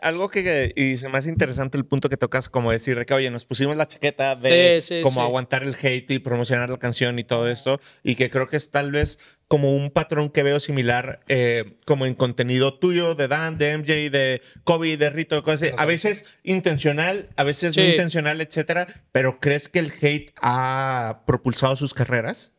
[SPEAKER 1] Algo que, y se me hace interesante el punto que tocas, como decir de que, oye, nos pusimos la chaqueta de como aguantar el hate y promocionar la canción y todo esto, y que creo que es tal vez como un patrón que veo similar eh, como en contenido tuyo, de Dan, de MJ, de Kobe, de Rito, cosas A veces intencional, a veces no intencional, etcétera. Pero ¿crees que el hate ha propulsado sus carreras?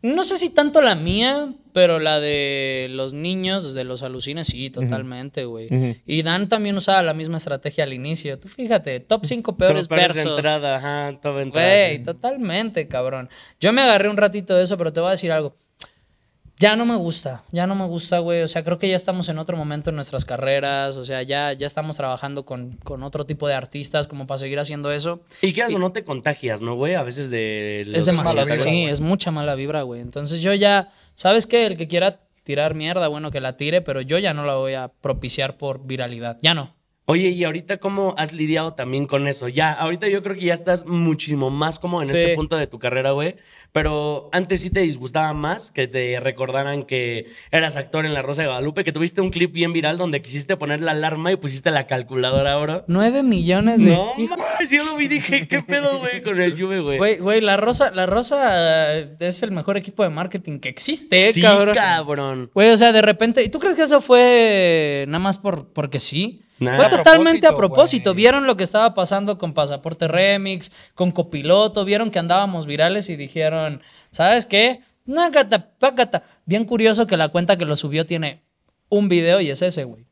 [SPEAKER 4] No sé si tanto la mía, pero la de los niños, de los alucines, sí, totalmente, güey. Y Dan también usaba la misma estrategia al inicio. Tú fíjate, top 5 peores top entrada, Güey, totalmente, cabrón. Yo me agarré un ratito de eso, pero te voy a decir algo. Ya no me gusta, ya no me gusta, güey. O sea, creo que ya estamos en otro momento en nuestras carreras. O sea, ya, ya estamos trabajando con, otro tipo de artistas como para seguir haciendo eso. Y quieras o no te contagias, ¿no, güey? A veces de... es demasiado, sí, es mucha mala vibra, güey. Entonces yo ya, ¿sabes qué? El que quiera tirar mierda, bueno, que la tire, pero yo ya no la voy a propiciar por viralidad. Ya no.
[SPEAKER 3] Oye, ¿y ahorita cómo has lidiado también con eso? Ya, ahorita yo creo que ya estás muchísimo más como en este punto de tu carrera, güey. Pero antes sí te disgustaba más que te recordaran que eras actor en La Rosa de Guadalupe, que tuviste un clip bien viral donde quisiste poner la alarma y pusiste la calculadora, ahora Nueve
[SPEAKER 4] millones de... No, mames, yo lo vi dije, ¿qué pedo, güey, con el Juve, güey? Güey, güey, La Rosa, La Rosa eh, es el mejor equipo de marketing que existe, eh, sí, cabrón. Güey, o sea, de repente... ¿Y tú crees que eso fue nada más por, porque sí? Fue totalmente a propósito. Vieron lo que estaba pasando con Pasaporte Remix, con Copiloto, vieron que andábamos virales y dijeron, ¿sabes qué? Bien curioso que la cuenta que lo subió tiene un video y es ese, güey.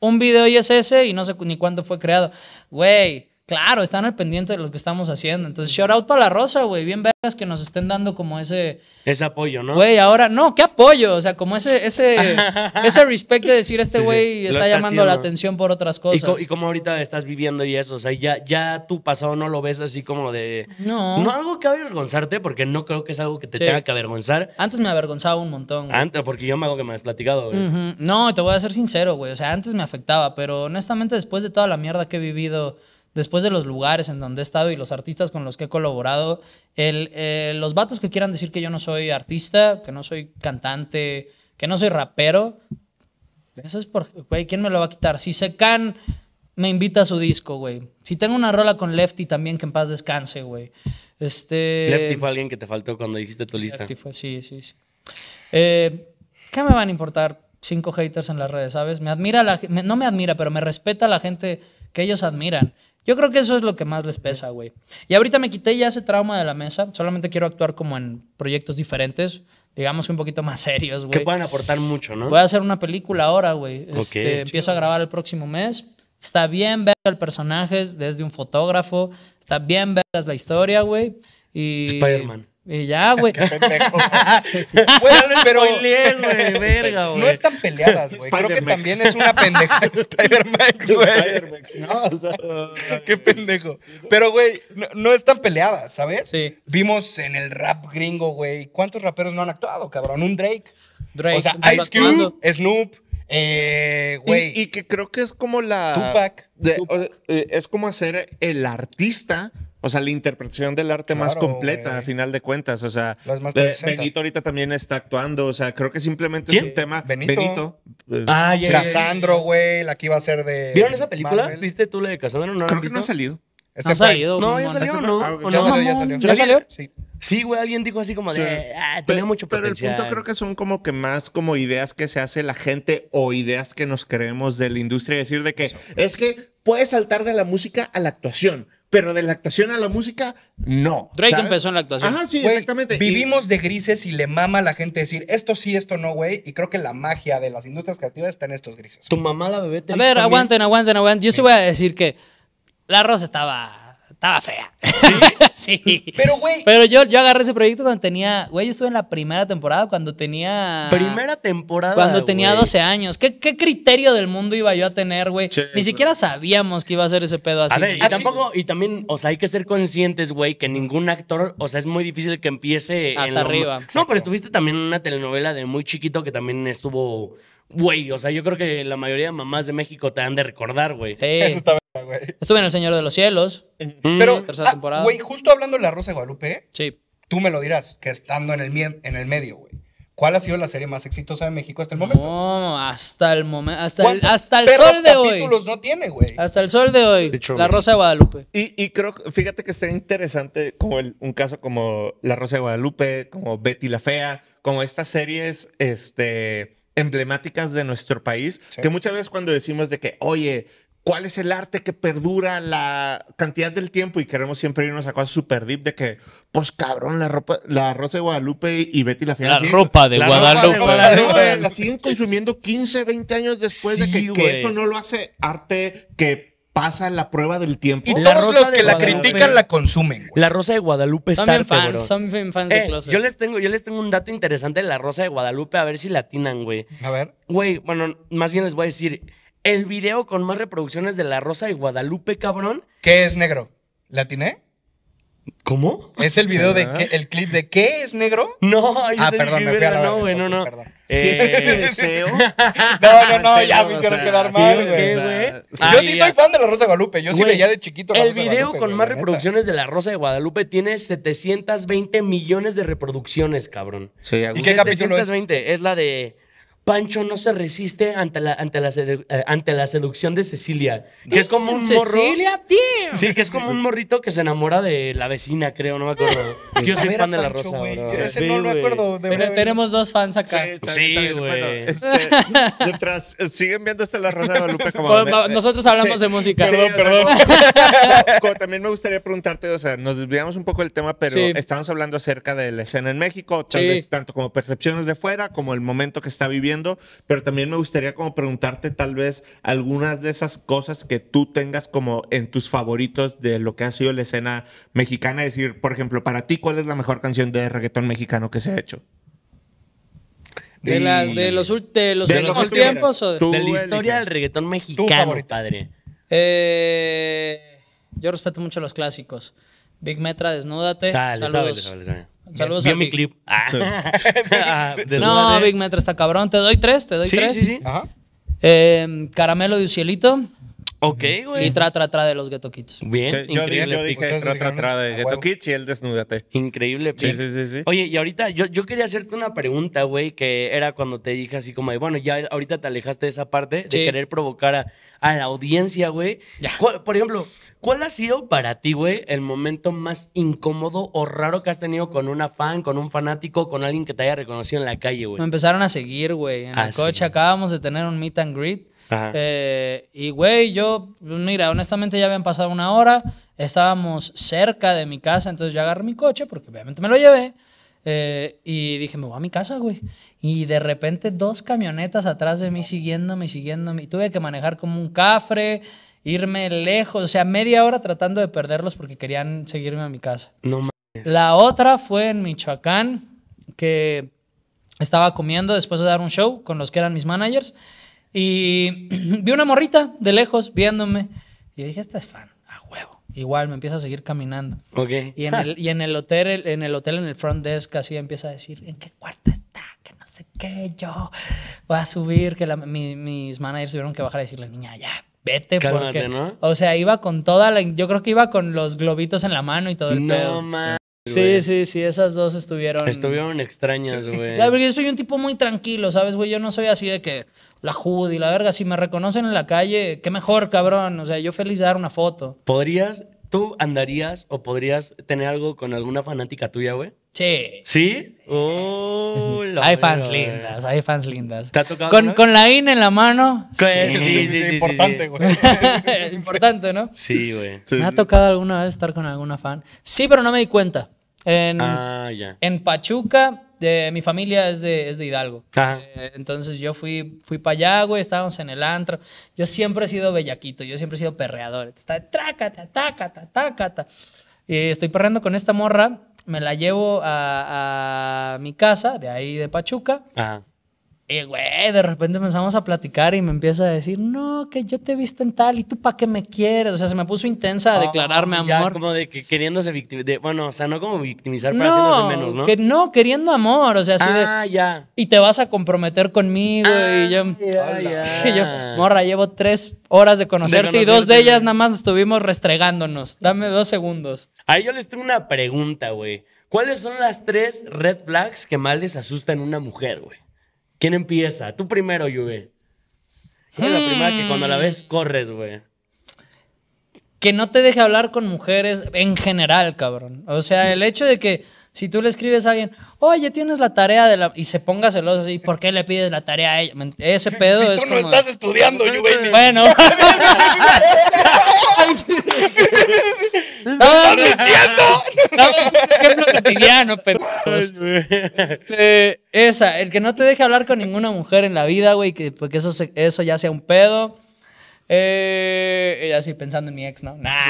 [SPEAKER 4] un video y es ese y no sé ni cuándo fue creado. Güey, Claro, están al pendiente de lo que estamos haciendo. Entonces, shout out para la Rosa, güey. Bien veras que nos estén dando como ese. Ese apoyo, ¿no? Güey, ahora, no, qué apoyo. O sea, como ese, ese, ese de decir este güey está, llamando la atención por otras cosas. Y, y como
[SPEAKER 3] ahorita estás viviendo y eso, o sea, ya, ya tu pasado no lo ves así como de. No. No algo que avergonzarte, porque no creo que es algo que te tenga que avergonzar.
[SPEAKER 4] Antes me avergonzaba un montón.
[SPEAKER 3] Antes, porque yo me hago
[SPEAKER 4] que me has platicado, güey. No, te voy a ser sincero, güey. O sea, antes me afectaba, pero honestamente, después de toda la mierda que he vivido después de los lugares en donde he estado y los artistas con los que he colaborado, el, eh, los vatos que quieran decir que yo no soy artista, que no soy cantante, que no soy rapero, eso es porque, güey, ¿quién me lo va a quitar? Si Secan me invita a su disco, güey. Si tengo una rola con Lefty también, que en paz descanse, güey. Este... Lefty
[SPEAKER 3] fue alguien que te faltó cuando dijiste tu lista. Lefty fue, sí, sí, sí.
[SPEAKER 4] Eh, ¿Qué me van a importar cinco haters en las redes, sabes? Me admira la, no me admira, pero me respeta la gente que ellos admiran. Yo creo que eso es lo que más les pesa, güey. Y ahorita me quité ya ese trauma de la mesa. Solamente quiero actuar como en proyectos diferentes, digamos que un poquito más serios, güey. Que pueden aportar
[SPEAKER 3] mucho, ¿no? Voy a
[SPEAKER 4] hacer una película ahora, güey. Este, empiezo a grabar el próximo mes. Está bien ver el personaje desde un fotógrafo. Está bien ver la historia, güey. Y... Spider-Man. Y ya, güey. Qué pendejo. güey, pero. güey, verga, güey. No están peleadas, güey. Creo que también es una pendeja.
[SPEAKER 2] spider man güey. Spider-Max, no, o sea. Qué pendejo. Pero, güey, no, están peleadas, ¿sabes? Sí. Vimos en el rap gringo, güey. ¿Cuántos raperos no han actuado, cabrón? Un Drake. Drake. O sea, Ice Cube,
[SPEAKER 1] Snoop. Eh, güey. Y, que creo que es como la. Tupac. Eh, es como hacer el artista o sea, la interpretación del arte más completa, a final de cuentas. O sea, Benito ahorita también está actuando. O sea, creo que simplemente es un
[SPEAKER 3] tema. Benito. Eh, ah, ya. Casandro,
[SPEAKER 2] güey, la que iba a ser de. ¿Vieron esa película?
[SPEAKER 3] ¿Viste tú la de Casandro? ¿No creo que no ha salido. Este ha salido. Ah, no, ya salió, ¿no? ya, no? Salió, ya salió. Sí. Sí, güey, alguien dijo así como de, ah, tenía mucho potencial. Pero el punto creo
[SPEAKER 1] que son como que más como ideas que se hace la gente o ideas que nos creemos de la industria. Decir de que es que puedes saltar de la música a la actuación pero de la actuación a la música, no.
[SPEAKER 4] Drake empezó en la actuación. Ajá, sí, exactamente. Vivimos
[SPEAKER 2] de grises y le mama a la gente decir esto sí, esto no, güey. Y creo que la magia de las industrias creativas está en estos grises. Tu mamá, la bebé, te A ver, aguanten,
[SPEAKER 4] aguanten, aguanten. Yo sí voy a decir que la Rosa estaba estaba fea. Sí. sí. Pero, güey. Pero yo, yo agarré ese proyecto cuando tenía. Güey, yo estuve en la primera temporada cuando tenía. Primera temporada. Cuando tenía 12 años. ¿Qué, criterio del mundo iba yo a tener, güey? Ni siquiera sabíamos que iba a ser ese pedo así. A ver, y
[SPEAKER 3] tampoco. Y también, o sea, hay que ser conscientes, güey, que ningún actor. O sea, es muy difícil que empiece. Hasta arriba. No, pero estuviste también en una telenovela de muy chiquito que también estuvo. Güey, o sea, yo creo que la mayoría de mamás de México te han de recordar, güey. Sí. Eso
[SPEAKER 4] Estuve en El Señor de los Cielos. Mm. Pero, ah, güey, justo
[SPEAKER 2] hablando de La Rosa de Guadalupe, sí. tú me lo dirás, que estando en el, en el medio, güey. ¿Cuál ha sido la serie más exitosa de México
[SPEAKER 4] hasta el momento? No, hasta el momento. Hasta el, hasta el sol de hoy. no tiene, güey?
[SPEAKER 1] Hasta el sol de hoy. la Rosa de Guadalupe. Y, y creo, fíjate que está interesante como un caso como La Rosa de Guadalupe, como Betty la Fea, como estas series este, emblemáticas de nuestro país, que muchas veces cuando decimos de que, oye, cuál es el arte que perdura la cantidad del tiempo y queremos siempre irnos a cosas super deep de que, pues cabrón, la ropa, la Rosa de Guadalupe y Betty la fea La ropa de Guadalupe. la siguen consumiendo 15, 20 años después de que, eso no lo hace arte que pasa la prueba del tiempo. Y todos los que la critican
[SPEAKER 3] la consumen. La Rosa de Guadalupe es fans, Son fans de eh, Closet. Yo les, tengo, yo les tengo un dato interesante de la Rosa de Guadalupe, a ver si la atinan, güey. A ver. Güey, bueno, más bien les voy a decir el video con más reproducciones de La Rosa de Guadalupe, cabrón. ¿Qué es negro? ¿Latiné? ¿Cómo? Es el video de ah. que,
[SPEAKER 2] el clip de ¿Qué es negro? No, yo ah, perdón, me fui a la no, güey, no, no. Eh, sí, Sí, ¿sí no, no, no, ya me quiero quedar
[SPEAKER 3] mal, güey. yo
[SPEAKER 2] sí soy fan de La Rosa de Guadalupe, yo sí veía de chiquito la El video Guadalupe, con
[SPEAKER 3] más reproducciones de La Rosa de Guadalupe tiene 720 millones de reproducciones, cabrón. Sí,
[SPEAKER 1] ¿Y qué capítulo
[SPEAKER 3] 720 es la de Pancho no se resiste ante la, ante la, eh, ante la seducción de Cecilia. Que es como un Sí, que es como un morrito que se enamora de la vecina, creo, no me acuerdo. yo soy fan de la Rosa, no me acuerdo.
[SPEAKER 4] De Pero tenemos dos fans acá.
[SPEAKER 3] Sí, güey.
[SPEAKER 1] Este, eh, siguen viendo esta La Rosa de Guadalupe como. Pues, nosotros hablamos de música. perdón, perdón. también me gustaría preguntarte, o sea, nos desviamos un poco del tema, pero estamos hablando acerca de la escena en México, tal vez tanto como percepciones de fuera, como el momento que está viviendo pero también me gustaría como preguntarte tal vez algunas de esas cosas que tú tengas como en tus favoritos de lo que ha sido la escena mexicana, es decir, por ejemplo, para ti, ¿cuál es la mejor canción de reggaetón mexicano que se ha hecho? De,
[SPEAKER 4] los, últimos tiempos o de, la historia
[SPEAKER 3] del reggaetón mexicano, padre.
[SPEAKER 4] Eh, yo respeto mucho los clásicos. Big Metra, desnúdate. Saludos. Saludos Vio a mi clip. Ah. Sí. no, Big Metro está cabrón. Te doy tres, te doy sí, tres. Sí, sí, sí. Eh, caramelo de Ucielito. Ok, güey. Y tra, tra, tra de los Ghetto Kids. Bien, yo, increíble. Yo, dije tra, tra, tra de
[SPEAKER 1] Ghetto Kids y él desnúdate.
[SPEAKER 3] Increíble. Sí, sí, sí, sí, Oye, y ahorita yo, quería hacerte una pregunta, güey, que era cuando te dije así como bueno, ya ahorita te alejaste de esa parte de querer provocar a, la audiencia, güey. Por ejemplo, ¿cuál ha sido para ti, güey, el momento más incómodo o raro que
[SPEAKER 4] has tenido con una fan, con un fanático, con alguien que te haya reconocido en la calle, güey? Me empezaron a seguir, güey, en el ah, coche. Acabamos de tener un meet and greet eh, y güey, yo, mira, honestamente ya habían pasado una hora, estábamos cerca de mi casa, entonces yo agarré mi coche, porque obviamente me lo llevé, eh, y dije, me voy a mi casa, güey. Y de repente dos camionetas atrás de mí siguiéndome, siguiéndome, y tuve que manejar como un cafre, irme lejos, o sea, media hora tratando de perderlos porque querían seguirme a mi casa. No La otra fue en Michoacán, que estaba comiendo después de dar un show con los que eran mis managers. Y vi una morrita de lejos viéndome. Y dije, esta es fan, a huevo. Igual me empieza a seguir caminando. Ok. Y en el, y en el hotel, en el hotel, en el front desk, así empieza a decir, ¿en qué cuarto está? Que no sé qué, yo voy a subir. Que la, mis managers tuvieron que bajar a decirle, niña, ya, vete porque, ¿no? O sea, iba con toda la... Yo creo que iba con los globitos en la mano y todo el no, Sí,
[SPEAKER 3] sí, sí, esas dos estuvieron. Estuvieron extrañas, güey. Claro, porque
[SPEAKER 4] yo soy un tipo muy tranquilo, ¿sabes, güey? Yo no soy así de que la Judy, y la verga. Si me reconocen en la calle, qué mejor, cabrón. O sea, yo feliz de dar una foto.
[SPEAKER 3] ¿Podrías ¿Tú andarías o podrías tener algo con alguna fanática tuya, güey? Sí. ¿Sí? Oh, hay fans lindas, hay fans lindas. ¿Te ha tocado con, con
[SPEAKER 4] la in en la mano. Sí, sí, sí. es importante, güey. es importante, ¿no? Sí,
[SPEAKER 3] güey. ¿Me ha tocado
[SPEAKER 4] alguna vez estar con alguna fan? Sí, pero no me di cuenta. ah, ya. En Pachuca de mi familia es de, Hidalgo. Eh, entonces yo fui, fui para allá, güey, estábamos en el antro. Yo siempre he sido bellaquito, yo siempre he sido perreador. Está trácata, tácata, tácata. estoy perreando con esta morra, me la llevo a, a mi casa, de ahí de Pachuca. Ajá. Y, güey, de repente empezamos a platicar y me empieza a decir, no, que yo te he visto en tal y tú para qué me quieres. O sea, se me puso intensa a ah, declararme amor.
[SPEAKER 3] como de que queriéndose victimizar. Bueno, o sea, no como victimizar, pero no, o menos, ¿no? Que,
[SPEAKER 4] no, queriendo amor. O sea, así ah, ya. Y te vas a comprometer conmigo. Ah, y, yo, morra, llevo tres horas de conocerte, y dos de ellas nada más estuvimos restregándonos. Dame dos segundos.
[SPEAKER 3] Ahí yo les tengo una pregunta, güey. ¿Cuáles son las tres red flags que más les asustan una mujer, güey? ¿Quién empieza? Tú primero, Juve. ¿Cuál la primera que cuando la hmm. ves corres, güey?
[SPEAKER 4] Que no te deje hablar con mujeres en general, cabrón. O sea, el hecho de que si tú le escribes a alguien, oye, tienes la tarea de la. y se ponga celoso y ¿por qué le pides la tarea a ella? Ese pedo es. Tú como... no estás estudiando, yo, güey. Bueno. no, ¡Estás mintiendo! No, ejemplo cotidiano, esa, el que no te deje hablar con ninguna mujer en la vida, güey, que, porque pues, eso, eso ya sea un pedo. Eh, ya sí, pensando en mi ex, ¿no? nah,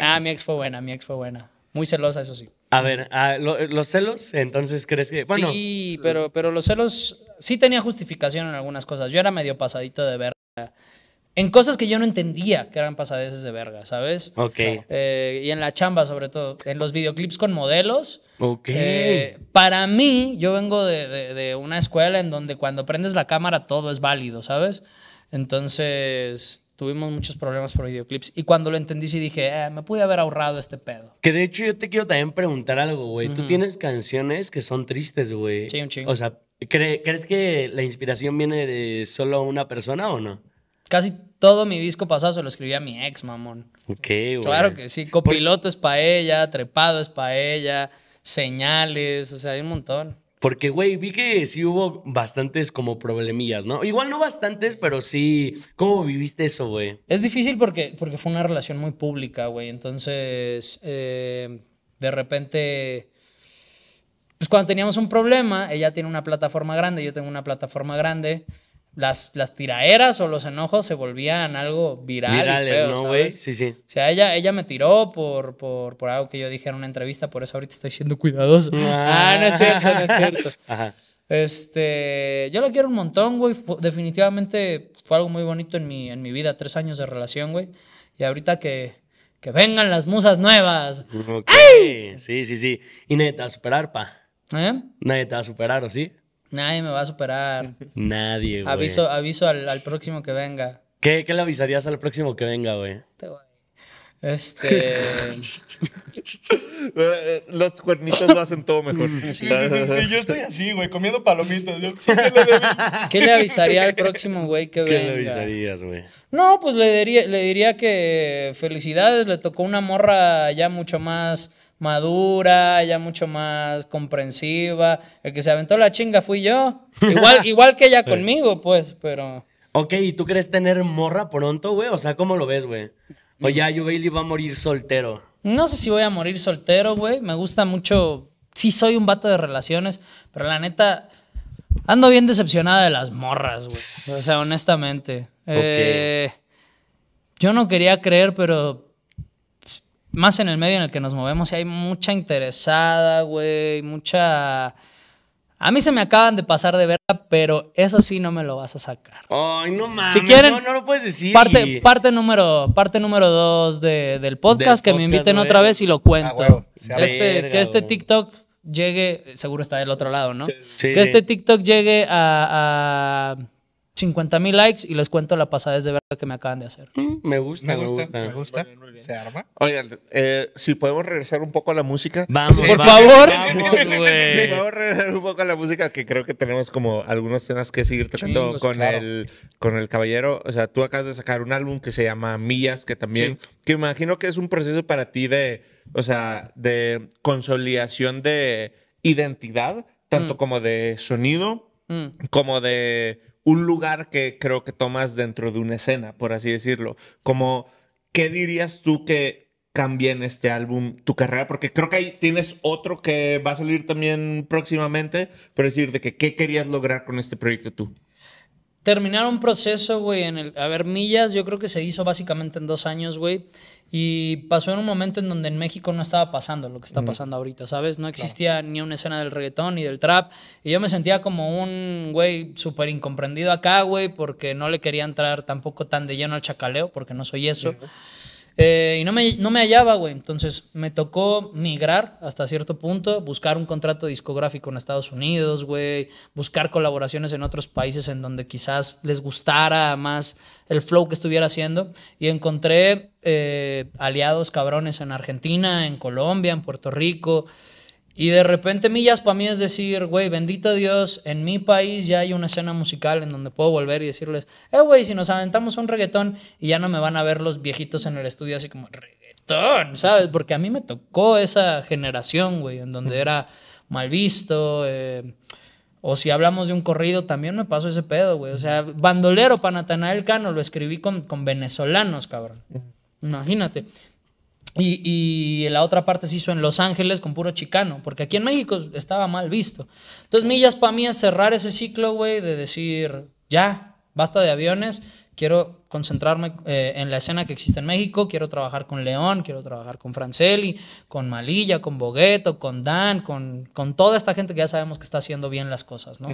[SPEAKER 4] ah, mi ex fue buena, mi ex fue buena. Muy celosa, eso sí. A ver,
[SPEAKER 3] los celos, entonces crees que. Bueno, sí,
[SPEAKER 4] pero, pero los celos sí tenía justificación en algunas cosas. Yo era medio pasadito de verga. En cosas que yo no entendía que eran pasadeces de verga, ¿sabes? Ok. Eh, y en la chamba, sobre todo. En los videoclips con modelos.
[SPEAKER 3] Ok. Eh,
[SPEAKER 4] para mí, yo vengo de, de una escuela en donde cuando prendes la cámara todo es válido, ¿sabes? Entonces, Tuvimos muchos problemas por videoclips. Y cuando lo entendí, sí dije, eh, me pude haber ahorrado este pedo.
[SPEAKER 3] Que de hecho yo te quiero también preguntar algo, güey. Tú tienes canciones que son tristes, güey. Sí, un chingo. O sea, ¿crees que la inspiración viene de solo una persona o no?
[SPEAKER 4] Casi todo mi disco pasado se lo escribía a mi ex, mamón.
[SPEAKER 3] Ok, güey. Claro que
[SPEAKER 4] sí. Copiloto es para ella, trepado es para ella, señales, o sea, hay un montón.
[SPEAKER 3] Porque, güey, vi que sí hubo bastantes como problemillas, ¿no? Igual no bastantes, pero sí. ¿Cómo viviste eso, güey?
[SPEAKER 4] Es difícil porque, porque fue una relación muy pública, güey. Entonces, eh, de repente, pues cuando teníamos un problema, ella tiene una plataforma grande, yo tengo una plataforma grande las, tiraeras o los enojos se volvían algo viral. Virales, y feo, ¿no, güey? Sí, sí. O sea, ella, ella me tiró por, por, algo que yo dije en una entrevista, por eso ahorita estoy siendo
[SPEAKER 3] cuidadoso. Ah, ah no es cierto, no es cierto. Ajá.
[SPEAKER 4] Este, yo la quiero un montón, güey. definitivamente fue algo muy bonito en mi, en mi vida, tres años de relación, güey. Y ahorita que, que vengan las musas nuevas.
[SPEAKER 3] Sí, sí, sí. Y nadie te va a superar, pa. ¿Eh? Nadie te va a superar, ¿o sí?
[SPEAKER 4] Nadie me va a superar.
[SPEAKER 3] Nadie, güey. Aviso,
[SPEAKER 4] aviso al, próximo que venga.
[SPEAKER 3] ¿Qué, ¿Qué, le avisarías al próximo que venga, güey? Este.
[SPEAKER 4] Eh, eh, los cuernitos lo hacen todo mejor. Sí, sí, sí, ah. Yo
[SPEAKER 2] estoy así, güey, comiendo palomitas.
[SPEAKER 4] ¿Qué le avisaría al próximo, güey, que venga? ¿Qué le avisarías, güey? No, pues le diría, le diría que felicidades, le tocó una morra ya mucho más madura, ya mucho más comprensiva. El que se aventó la chinga fui yo. Igual, igual que ella conmigo, pues, pero.
[SPEAKER 3] Ok, ¿y tú crees tener morra pronto, güey? O sea, ¿cómo lo ves, güey? O ya mm. yo Bailey va a morir soltero.
[SPEAKER 4] No sé si voy a morir soltero, güey. Me gusta mucho. Sí, soy un vato de relaciones, pero la neta. Ando bien decepcionada de las morras, güey. O sea, honestamente. Eh, yo no quería creer, pero más en el medio en el que nos movemos y hay mucha interesada, güey, mucha... A mí se me acaban de pasar de verga, pero eso sí no me lo vas a sacar. Ay, no mames. Si quieren, no, no lo puedes decir. Parte, parte número, parte número dos del podcast, que me inviten otra vez y lo cuento. Ah, este, que este TikTok llegue, seguro está del otro lado, ¿no? Sí. Que este TikTok llegue a 50 mil likes y les cuento la pasada de verdad que me acaban de hacer. Mm, me, gusta, me, gusta, me, gusta, ¿Se arma?
[SPEAKER 1] Oigan, eh, si podemos regresar un poco a la música. Vamos, por favor. Si podemos regresar un poco a la música, que creo que tenemos como algunos temas que seguir tocando con, el, con el caballero. O sea, tú acabas de sacar un álbum que se llama Millas, que también, que imagino que es un proceso para ti de, o sea, de consolidación de identidad, tanto mm. como de sonido, mm. como de un lugar que creo que tomas dentro de una escena, por así decirlo. Como, ¿qué dirías tú que cambia en este álbum tu carrera? Porque creo que ahí tienes otro que va a salir también próximamente, pero decir de que qué querías lograr con este proyecto tú.
[SPEAKER 4] Terminar un proceso, güey, en el... A ver, Millas yo creo que se hizo básicamente en dos años, güey. Y pasó en un momento en donde en México no estaba pasando lo que está pasando ahorita, ¿sabes? No existía ni una escena del reggaetón ni del trap. Y yo me sentía como un güey súper incomprendido acá, güey, porque no le quería entrar tampoco tan de lleno al chacaleo, porque no soy eso. Eh, y no me, no me hallaba, güey. Entonces me tocó migrar hasta cierto punto, buscar un contrato discográfico en Estados Unidos, güey. Buscar colaboraciones en otros países en donde quizás les gustara más el flow que estuviera haciendo. Y encontré eh, aliados cabrones en Argentina, en Colombia, en Puerto Rico. Y de repente millas para mí es decir, güey, bendito Dios, en mi país ya hay una escena musical en donde puedo volver y decirles, eh, güey, si nos aventamos un reggaetón y ya no me van a ver los viejitos en el estudio así como, reggaetón, ¿sabes? Porque a mí me tocó esa generación, güey, en donde era mal visto. Eh, o si hablamos de un corrido, también me pasó ese pedo, güey. O sea, bandolero para Natanael Cano lo escribí con, con venezolanos, cabrón. Imagínate. Y, la otra parte se hizo en Los Ángeles con puro chicano, porque aquí en México estaba mal visto. Entonces, millas para mí es cerrar ese ciclo, güey, de decir, ya, basta de aviones quiero concentrarme eh, en la escena que existe en México, quiero trabajar con León, quiero trabajar con Franceli, con Malilla, con Bogueto, con Dan, con, toda esta gente que ya sabemos que está haciendo bien las cosas, ¿no?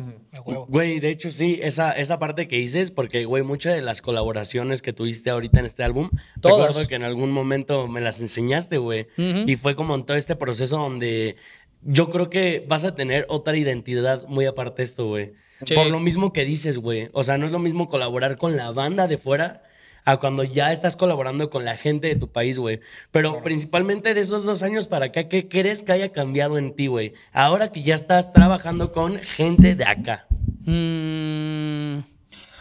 [SPEAKER 3] Güey, de hecho
[SPEAKER 4] sí, esa,
[SPEAKER 3] esa parte que dices, porque güey, muchas de las colaboraciones que tuviste ahorita en este álbum, Todas. recuerdo que en algún momento me las enseñaste, güey, y fue como en todo este proceso donde yo creo que vas a tener otra identidad muy aparte de esto, güey. Por lo mismo que dices, güey. O sea, no es lo mismo colaborar con la banda de fuera a cuando ya estás colaborando con la gente de tu país, güey. Pero principalmente de esos dos años para acá, ¿qué crees que haya cambiado en ti, güey? Ahora que ya estás trabajando con gente de acá.
[SPEAKER 4] Mmm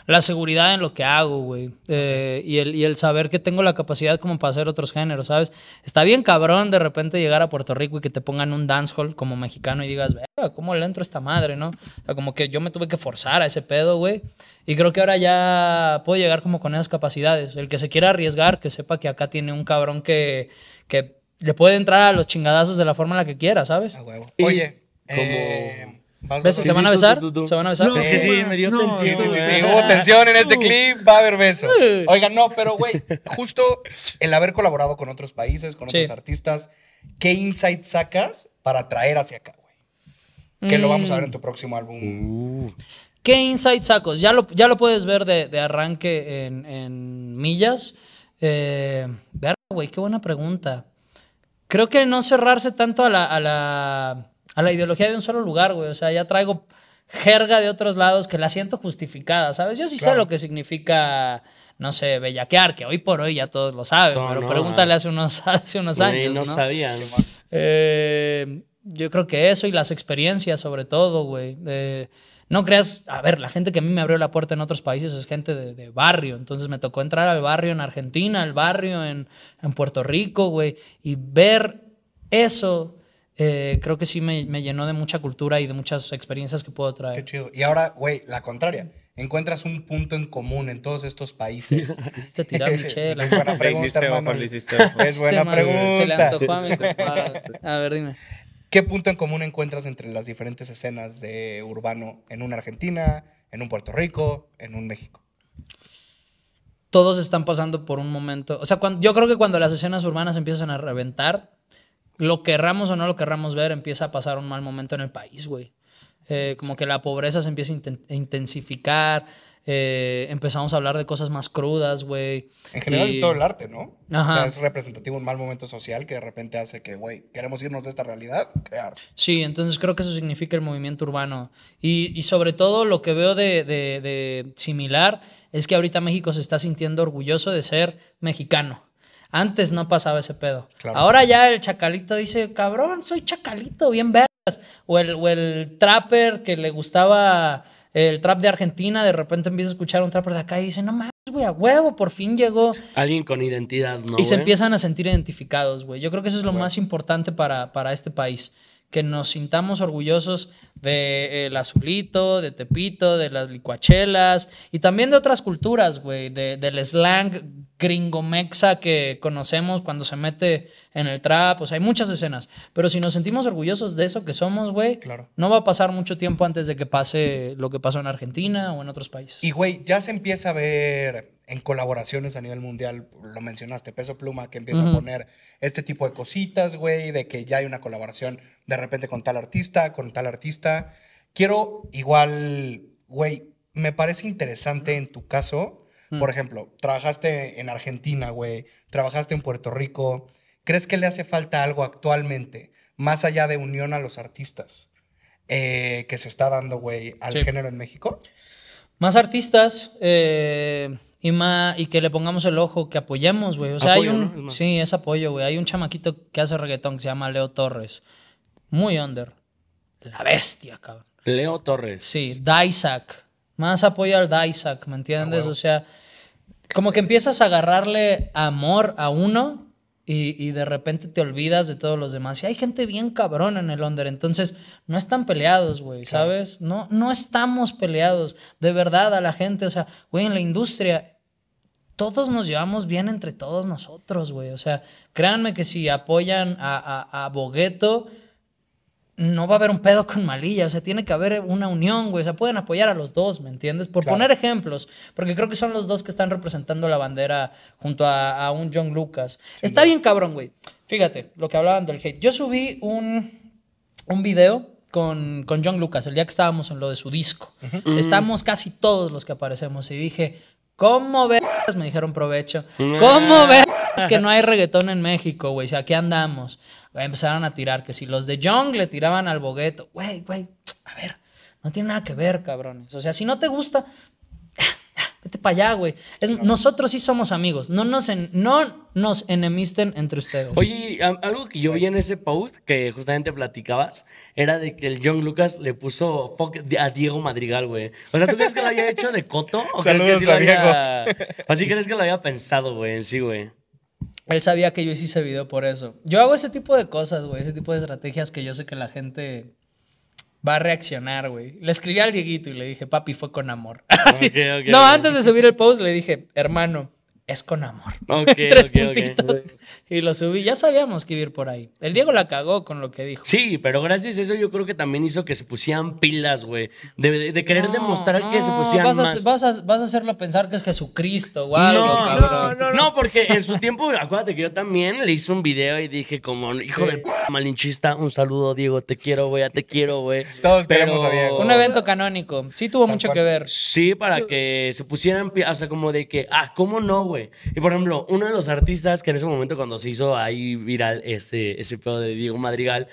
[SPEAKER 4] la seguridad en lo que hago, güey. Eh, y, el, saber que tengo la capacidad como para hacer otros géneros, ¿sabes? Está bien cabrón de repente llegar a Puerto Rico y que te pongan un dancehall como mexicano y digas, ¿cómo le entro a esta madre, no? O sea, como que yo me tuve que forzar a ese pedo, güey. Y creo que ahora ya puedo llegar como con esas capacidades. El que se quiera arriesgar, que sepa que acá tiene un cabrón que, le puede entrar a los chingadazos de la forma en la que quiera, ¿sabes? A huevo. Oye,
[SPEAKER 2] eh, ¿Se van a besar? ¿Se van a besar? es que sí, me dio tensión. Sí, sí, sí, hubo tensión en este clip, va a haber beso. Oigan, no, pero güey, justo el haber colaborado con otros países, con otros artistas, ¿qué insight sacas para traer hacia acá,
[SPEAKER 4] güey? Que lo vamos a ver en
[SPEAKER 2] tu próximo álbum.
[SPEAKER 3] Uh.
[SPEAKER 4] ¿Qué insight sacos? Ya lo, ya lo puedes ver de, arranque en, millas. Eh, güey, qué buena pregunta. Creo que no cerrarse tanto a la a la ideología de un solo lugar, güey. O sea, ya traigo jerga de otros lados que la siento justificada, ¿sabes? Yo sí sé lo que significa, no sé, bellaquear, que hoy por hoy ya todos lo saben, pero pregúntale hace unos, hace unos años. no, sabía Eh, yo creo que eso y las experiencias, sobre todo, güey. no creas, a ver, la gente que a mí me abrió la puerta en otros países es gente de, barrio, entonces me tocó entrar al barrio en Argentina, al barrio en, en Puerto Rico, güey, y ver eso eh, creo que sí me, llenó de mucha cultura y de muchas experiencias que puedo traer. Qué chido.
[SPEAKER 2] Y ahora, güey, la contraria. Encuentras un punto en común en todos estos países. Hiciste tirar mi Es buena pregunta, a ver, dime. ¿Qué punto en común encuentras entre las diferentes escenas de urbano en una Argentina, en un Puerto Rico,
[SPEAKER 4] en un México? Todos están pasando por un momento. O sea, yo creo que cuando las escenas urbanas empiezan a reventar, lo querramos o no lo querramos ver, empieza a pasar un mal momento en el país, güey. Eh, como que la pobreza se empieza a intensificar, eh, empezamos a hablar de cosas más crudas, güey. En general, todo el arte, ¿no? O sea, es
[SPEAKER 2] representativo un mal momento social que de repente hace que, güey, queremos irnos de esta realidad, crear.
[SPEAKER 4] Sí, entonces creo que eso significa el movimiento urbano. Y, sobre todo lo que veo de, de, similar es que ahorita México se está sintiendo orgulloso de ser mexicano. Antes no pasaba ese pedo. Ahora ya el chacalito dice, cabrón, soy chacalito, bien veras. O el, trapper que le gustaba el trap de Argentina, de repente empieza a escuchar un trapper de acá y dice, no mames, güey, a huevo, por fin llegó. Alguien con identidad, ¿no? Y se empiezan a sentir identificados, güey. Yo creo que eso es lo más importante para, para este país que nos sintamos orgullosos de eh, el azulito, de Tepito, de las licuachelas y también de otras culturas, güey, del slang gringo-mexa que conocemos cuando se mete en el trap, o sea, hay muchas escenas, pero si nos sentimos orgullosos de eso que somos, güey, claro. no va a pasar mucho tiempo antes de que pase lo que pasó en Argentina o en otros países.
[SPEAKER 2] Y, güey, ya se empieza a ver en colaboraciones a nivel mundial, lo mencionaste, Peso Pluma, que empieza a poner este tipo de cositas, güey, de que ya hay una colaboración de repente con tal artista, con tal artista. Quiero igual, güey, me parece interesante en tu caso, mm. por ejemplo, trabajaste en Argentina, güey, trabajaste en Puerto Rico, ¿crees que le hace falta algo actualmente, más allá de unión a los artistas, eh, que se está dando, güey, al género en México?
[SPEAKER 4] Más artistas, eh, y, y que le pongamos el ojo, que apoyemos, güey. O sea, hay un. sí, es apoyo, güey. Hay un chamaquito que hace reggaetón que se llama Leo Torres. Muy under. La bestia,
[SPEAKER 3] cabrón. Leo Torres.
[SPEAKER 4] Sí, Daisac. Más apoyo al Daisac, ¿me entiendes? Ah, o sea, como que empiezas a agarrarle amor a uno y, y, de repente te olvidas de todos los demás. Y hay gente bien cabrón en el under, entonces no están peleados, güey, ¿sabes? No, no estamos peleados, de verdad, a la gente, o sea, güey, en la industria todos nos llevamos bien entre todos nosotros, güey. O sea, créanme que si apoyan a, Bogueto, no va a haber un pedo con Malilla. O sea, tiene que haber una unión, güey. O sea, pueden apoyar a los dos, ¿me entiendes? Por poner ejemplos, porque creo que son los dos que están representando la bandera junto a, un John Lucas. Está bien cabrón, güey. Fíjate, lo que hablaban del hate. Yo subí un, video con, John Lucas, el día que estábamos en lo de su disco. Estamos casi todos los que aparecemos. Y dije, ¿Cómo ves? Me dijeron provecho. ¿Cómo ves que no hay reggaetón en México, güey? O sea, aquí andamos. empezaron a tirar que si los de Young le tiraban al bogueto. Güey, güey, a ver, no tiene nada que ver, cabrones. O sea, si no te gusta, vete para allá, güey. nosotros sí somos amigos, no nos, en, no nos enemisten entre ustedes. Oye,
[SPEAKER 3] algo que yo vi en ese post que justamente platicabas era de que el John Lucas le puso fuck a Diego Madrigal, güey. O sea, ¿tú crees que lo había hecho de coto? ¿O crees que sí lo había... crees que lo había pensado, güey, en sí, güey.
[SPEAKER 4] Él sabía que yo hice ese video por eso. Yo hago ese tipo de cosas, güey, ese tipo de estrategias que yo sé que la gente va a reaccionar, güey. Le escribí al Dieguito y le dije, papi, fue con amor. no, antes de subir el post le dije, hermano, es con amor. Okay, Tres Y lo subí. Ya sabíamos que iba ir por ahí. El Diego la cagó con lo que dijo.
[SPEAKER 3] Sí, pero gracias a eso yo creo que también hizo que se pusieran pilas, güey. De, querer demostrar que se pusieran vas más.
[SPEAKER 4] Vas a, hacerlo pensar que es Jesucristo güey. no, No, no, no. porque en
[SPEAKER 3] su tiempo, acuérdate que yo también le hice un video y dije como, hijo de malinchista, un saludo, Diego. Te quiero, güey. Te quiero, güey. Todos tenemos queremos a Diego. Un
[SPEAKER 4] evento canónico. Sí tuvo mucho que ver.
[SPEAKER 3] Sí, para que se pusieran, o sea, como de que, ah, ¿cómo no, güey? Y por ejemplo, uno de los artistas que en ese momento cuando se hizo ahí viral ese, ese pedo de Diego Madrigal,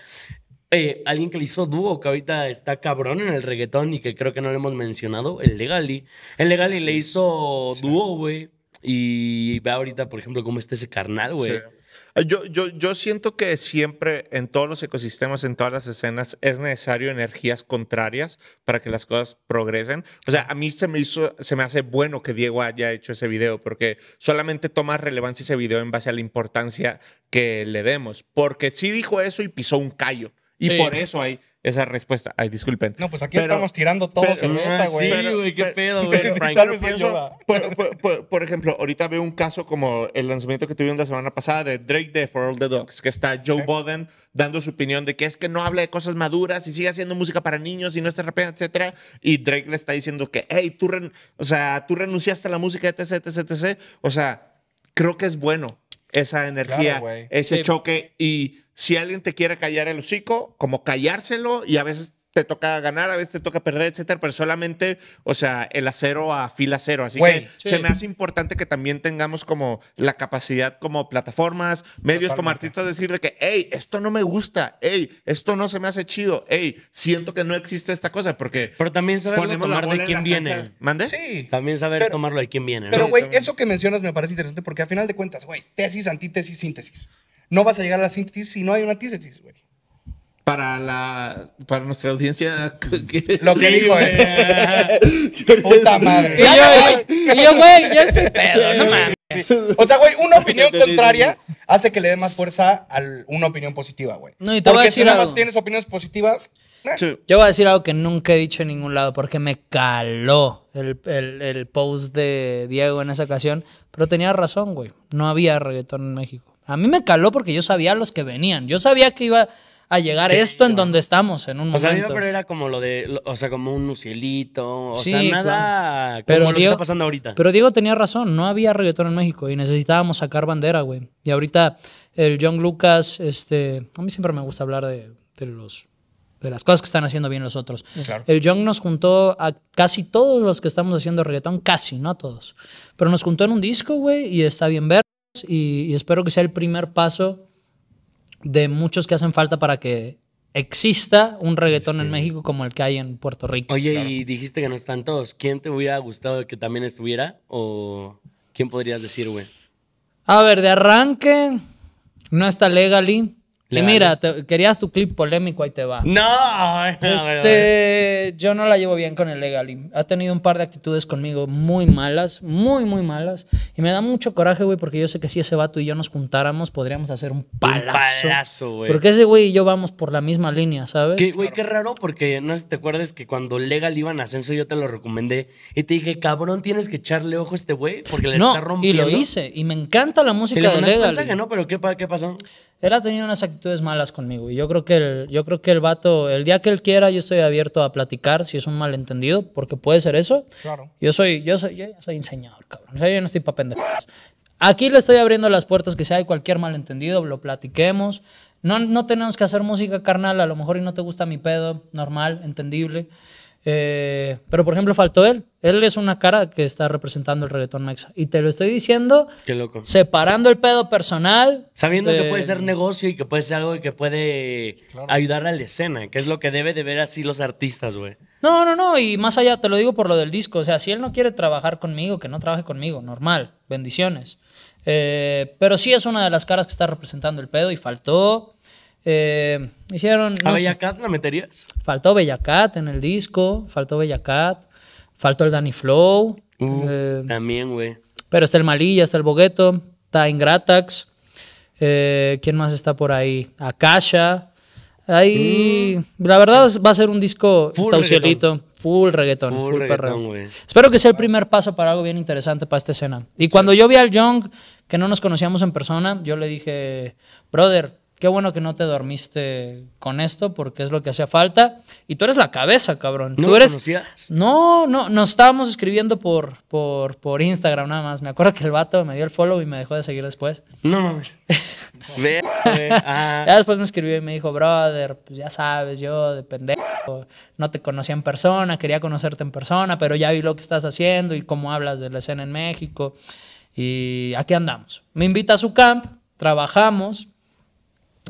[SPEAKER 3] eh, alguien que le hizo dúo, que ahorita está cabrón en el reggaetón y que creo que no lo hemos mencionado, el Legali. El Legali le hizo dúo, güey. Y ve ahorita, por ejemplo, cómo está ese carnal, güey.
[SPEAKER 1] Eh, yo, yo, yo siento que siempre en todos los ecosistemas, en todas las escenas, es necesario energías contrarias para que las cosas progresen. O sea, a mí se me hizo, se me hace bueno que Diego haya hecho ese video porque solamente toma relevancia ese video en base a la importancia que le demos. Porque sí dijo eso y pisó un callo. Y por eso hay esa respuesta. Ay, disculpen. No, pues aquí estamos tirando todos en esa, güey. Sí, güey, qué pedo, güey. por, ejemplo, ahorita veo un caso como el lanzamiento que tuvieron la semana pasada de Drake de For All the Dogs, que está Joe Budden dando su opinión de que es que no habla de cosas maduras y sigue haciendo música para niños y no está rapeando, etcétera. Y Drake le está diciendo que, hey, tú, o sea, tú renunciaste a la música, etc, etc, etc. O sea, creo que es bueno esa energía, ese choque y si alguien te quiere callar el hocico, como callárselo y a veces te toca ganar, a veces te toca perder, etcétera, pero solamente, o sea, el acero a fila cero. Así que se me hace importante que también tengamos como la capacidad como plataformas, medios como artistas decir de que, hey, esto no me gusta, hey, esto no se me hace chido,
[SPEAKER 3] hey, siento que no existe esta cosa, porque. Pero también saber tomar de quién viene. ¿Mande? Sí. También saber tomarlo de quién viene. Pero, güey,
[SPEAKER 2] eso que mencionas me parece interesante porque a final de cuentas, güey, tesis, antítesis, síntesis no vas a llegar a la síntesis si no hay una tesis, güey.
[SPEAKER 3] Para
[SPEAKER 1] la para nuestra audiencia lo que dijo güey. Eh. puta madre.
[SPEAKER 4] yo,
[SPEAKER 2] güey, no mames. O sea, güey, una opinión contraria hace que le dé más fuerza a una opinión positiva, güey. No, y te a decir si nada más tienes opiniones positivas.
[SPEAKER 4] Yo voy a decir algo que nunca he dicho en ningún lado porque me caló el, el post de Diego en esa ocasión. Pero tenía razón, güey. No había reggaetón en México. A mí me caló porque yo sabía los que venían. Yo sabía que iba a llegar esto en donde estamos en un momento. O sea, pero
[SPEAKER 3] era como lo de, o sea, como un lucielito o sea, nada como pero lo que está pasando ahorita. Pero
[SPEAKER 4] Diego tenía razón, no había reggaetón en México y necesitábamos sacar bandera, güey. Y ahorita el John Lucas, este, a mí siempre me gusta hablar de, los de las cosas que están haciendo bien los otros. El Young nos juntó a casi todos los que estamos haciendo reggaetón, casi, no a todos. Pero nos juntó en un disco, güey, y está bien ver y, espero que sea el primer paso de muchos que hacen falta para que exista un reggaetón en México como el que hay en Puerto Rico. Oye,
[SPEAKER 3] y dijiste que no están todos. ¿Quién te hubiera gustado que también estuviera? ¿O quién podrías decir, güey?
[SPEAKER 4] A ver, de arranque, no está Legally. Y mira, querías tu clip polémico, ahí te va. No, Este, yo no la llevo bien con el Legally. Ha tenido un par de actitudes conmigo muy malas, muy, muy malas. Y me da mucho coraje, güey, porque yo sé que si ese vato y yo nos juntáramos, podríamos hacer un palazo. güey. Porque ese güey y yo vamos por la misma línea, ¿sabes? güey,
[SPEAKER 3] qué raro, porque no sé si te acuerdas que cuando Legal iba en ascenso yo te lo recomendé y te dije, cabrón,
[SPEAKER 4] tienes que echarle ojo a este
[SPEAKER 3] güey porque le está No, y lo hice.
[SPEAKER 4] Y me encanta la música de no ¿no? Pero ¿qué, qué pasó? Él ha tenido unas malas conmigo. Y yo creo que el, yo creo que el vato, el día que él quiera, yo estoy abierto a platicar si es un malentendido, porque puede ser eso. Claro. Yo soy, yo soy, yo soy enseñador, cabrón. O yo no estoy para pendejadas. Aquí le estoy abriendo las puertas que si hay cualquier malentendido, lo platiquemos. No, no tenemos que hacer música carnal, a lo mejor y no te gusta mi pedo, normal, entendible. Eh, pero, por ejemplo, faltó él. Él es una cara que está representando el reggaetón mexa. Y te lo estoy diciendo. Qué loco. Separando el pedo personal. Sabiendo que puede ser
[SPEAKER 3] negocio y que puede ser algo que puede ayudar a la escena, que es lo que debe de ver así los artistas, güey.
[SPEAKER 4] No, no, no. Y más allá, te lo digo por lo del disco. O sea, si él no quiere trabajar conmigo, que no trabaje conmigo. Normal. Bendiciones. Eh, pero sí es una de las caras que está representando el pedo y faltó. Eh, hicieron. ¿A Bellacat la meterías? Faltó Bellacat en el disco, faltó Bellacat, faltó el Danny Flow. Uh, eh, también, güey. Pero está el Malilla, está el Bogueto, está Ingratax. Eh, ¿Quién más está por ahí? Akasha. Ahí, mm. la verdad va a ser un disco full full reggaetón, full, reggaetón, Espero que sea el primer paso para algo bien interesante para esta escena. Y cuando yo vi al Young, que no nos conocíamos en persona, yo le dije, brother, Qué bueno que no te dormiste con esto porque es lo que hacía falta. Y tú eres la cabeza, cabrón. No tú eres... No, no, nos estábamos escribiendo por, por, Instagram nada más. Me acuerdo que el vato me dio el follow y me dejó de seguir después. No mames.
[SPEAKER 3] Ah.
[SPEAKER 4] ya después me escribió y me dijo, brother, pues ya sabes, yo depende. no te conocía en persona, quería conocerte en persona, pero ya vi lo que estás haciendo y cómo hablas de la escena en México. Y aquí andamos. Me invita a su camp, trabajamos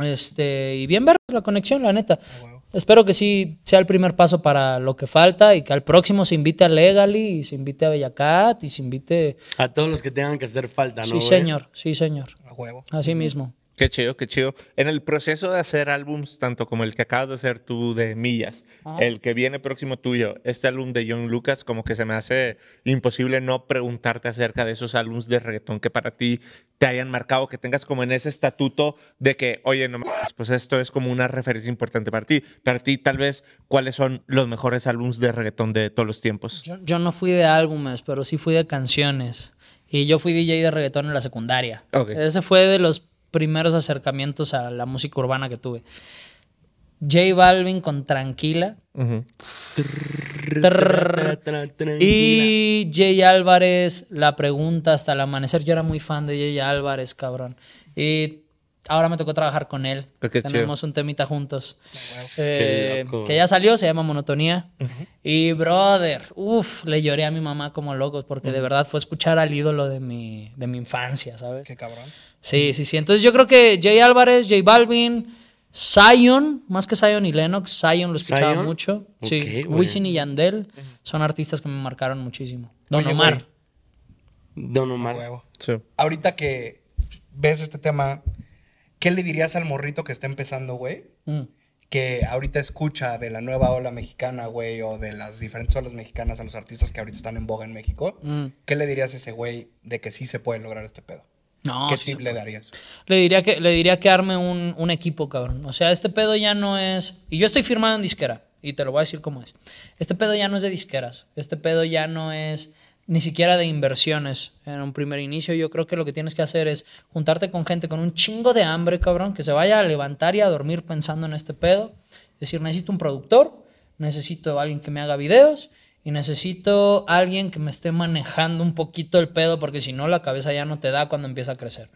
[SPEAKER 4] este, y bien ver la conexión, la neta. Ah, Espero que sí sea el primer paso para lo que falta y que al próximo se invite a Legally, y se invite a Bellacat y se invite... A todos los que tengan que hacer falta, Sí, señor, sí, señor. A huevo. Así mismo.
[SPEAKER 1] Qué chido, qué chido. En el proceso de hacer álbums, tanto como el que acabas de hacer tú de Millas, el que viene próximo tuyo, este álbum de John Lucas, como que se me hace imposible no preguntarte acerca de esos álbums de reggaetón que para ti te hayan marcado, que tengas como en ese estatuto de que, oye, no pues esto es como una referencia importante para ti. Para ti, tal vez, ¿cuáles son los mejores álbums de reggaetón de todos los tiempos?
[SPEAKER 4] Yo, no fui de álbumes, pero sí fui de canciones. Y yo fui DJ de reggaetón en la secundaria. Ese fue de los primeros acercamientos a la música urbana que tuve. J Balvin con Tranquila. y Jay Álvarez, La Pregunta hasta el amanecer. Yo era muy fan de Jay Álvarez, cabrón. Y ahora me tocó trabajar con él. Ah, Tenemos un temita juntos. Ah, eh, que ya salió, se llama Monotonía. Y brother, Uf. le lloré a mi mamá como locos porque de verdad fue escuchar al ídolo de mi, infancia, ¿sabes? Qué cabrón. Sí, sí, sí. Entonces yo creo que Jay Álvarez, Jay Balvin, Zion, más que Zion y Lennox, Zion lo escuchaba mucho. sí, Wisin y Yandel son artistas que me marcaron muchísimo. Don Omar.
[SPEAKER 3] Don Omar. Sí.
[SPEAKER 2] Ahorita que ves este tema ¿Qué le dirías al morrito que está empezando, güey? Mm. Que ahorita escucha de la nueva ola mexicana, güey, o de las diferentes olas mexicanas a los artistas que ahorita están en boga en México. Mm. ¿Qué le dirías a ese güey de que sí se puede lograr este pedo?
[SPEAKER 4] No, ¿Qué sí le darías? Le diría que, le diría que arme un, un, equipo, cabrón. O sea, este pedo ya no es. Y yo estoy firmado en disquera, y te lo voy a decir cómo es. Este pedo ya no es de disqueras. Este pedo ya no es ni siquiera de inversiones en un primer inicio. Yo creo que lo que tienes que hacer es juntarte con gente con un chingo de hambre, cabrón, que se vaya a levantar y a dormir pensando en este pedo. Es decir, necesito un productor, necesito alguien que me haga videos y necesito alguien que me esté manejando un poquito el pedo, porque si no, la cabeza ya no te da cuando empieza a crecer.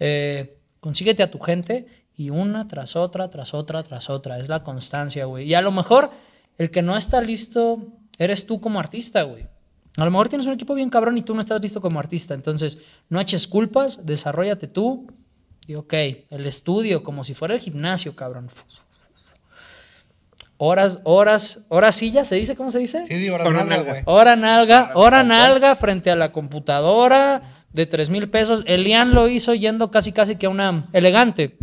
[SPEAKER 4] Eh, consíguete a tu gente y una tras otra, tras otra, tras otra. Es la constancia, güey. Y a lo mejor el que no está listo eres tú como artista, güey. A lo mejor tienes un equipo bien cabrón y tú no estás listo como artista. Entonces, no eches culpas, desarrollate tú. Y ok, el estudio, como si fuera el gimnasio, cabrón. Horas, horas, horas silla, ¿se dice? ¿Cómo se dice? Sí, hora nalga, güey. Hora nalga, hora nalga frente a la computadora de 3 mil pesos. Elian lo hizo yendo casi, casi que a una elegante.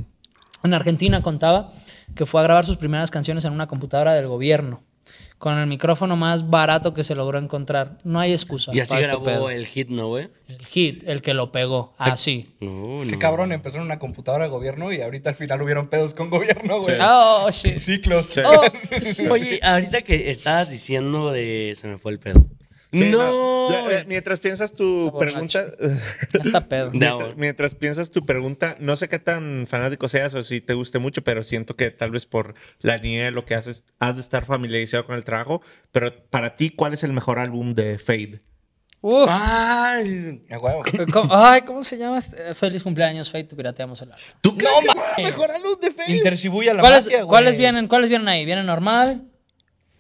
[SPEAKER 4] En Argentina contaba que fue a grabar sus primeras canciones en una computadora del gobierno con el micrófono más barato que se logró encontrar. No hay excusa. Y así este grabó
[SPEAKER 3] el hit, ¿no, güey? El hit, el que lo pegó. Así. Qué cabrón,
[SPEAKER 2] empezó en una computadora de gobierno y ahorita al final hubieron pedos con gobierno, güey.
[SPEAKER 3] Oh, shit. Ciclos. Oh. Sí. Oye, ahorita que estabas diciendo de. Se me fue el pedo no. Eh,
[SPEAKER 1] mientras piensas tu pregunta. pedo. mientras, piensas tu pregunta, no sé qué tan fanático seas o si te guste mucho, pero siento que tal vez por la línea de lo que haces, has de estar familiarizado con el trabajo. Pero para ti, ¿cuál es el mejor álbum de Fade?
[SPEAKER 4] Uf. Ay, ¿Cómo, ay, ¿cómo se llama? Este? Eh, feliz cumpleaños, Fade, te pirateamos el álbum. ¿Tú no, mejor álbum de Fade? Intercibuya la ¿Cuáles, ¿cuáles, vienen, ¿Cuáles vienen ahí? ¿Viene normal?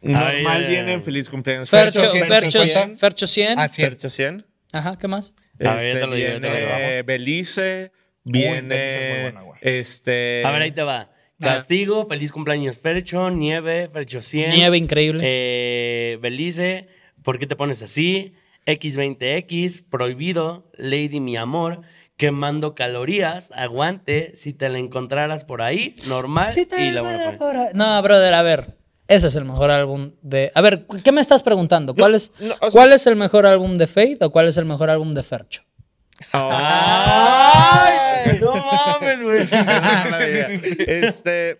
[SPEAKER 1] Normal vienen Feliz Cumpleaños. Fercho, Fercho, Fercho, 100. Fercho
[SPEAKER 3] 100. Ah, Ajá, ¿qué más? viene Belice, viene... Este... A ver, ahí te va. Castigo, feliz cumpleaños Fercho, Nieve, Fercho 100. Nieve, increíble. Eh, Belice, ¿por qué te pones así? X20X, prohibido, Lady Mi Amor, quemando calorías, aguante,
[SPEAKER 4] si te la encontraras por ahí, normal. Sí, te y la por No, brother, a ver, ese es el mejor álbum de. A ver, ¿qué me estás preguntando? ¿Cuál, es, ¿cuál es el mejor álbum de Faith o cuál es el mejor álbum de Fercho? ¡No
[SPEAKER 3] mames,
[SPEAKER 1] güey! Ah, este.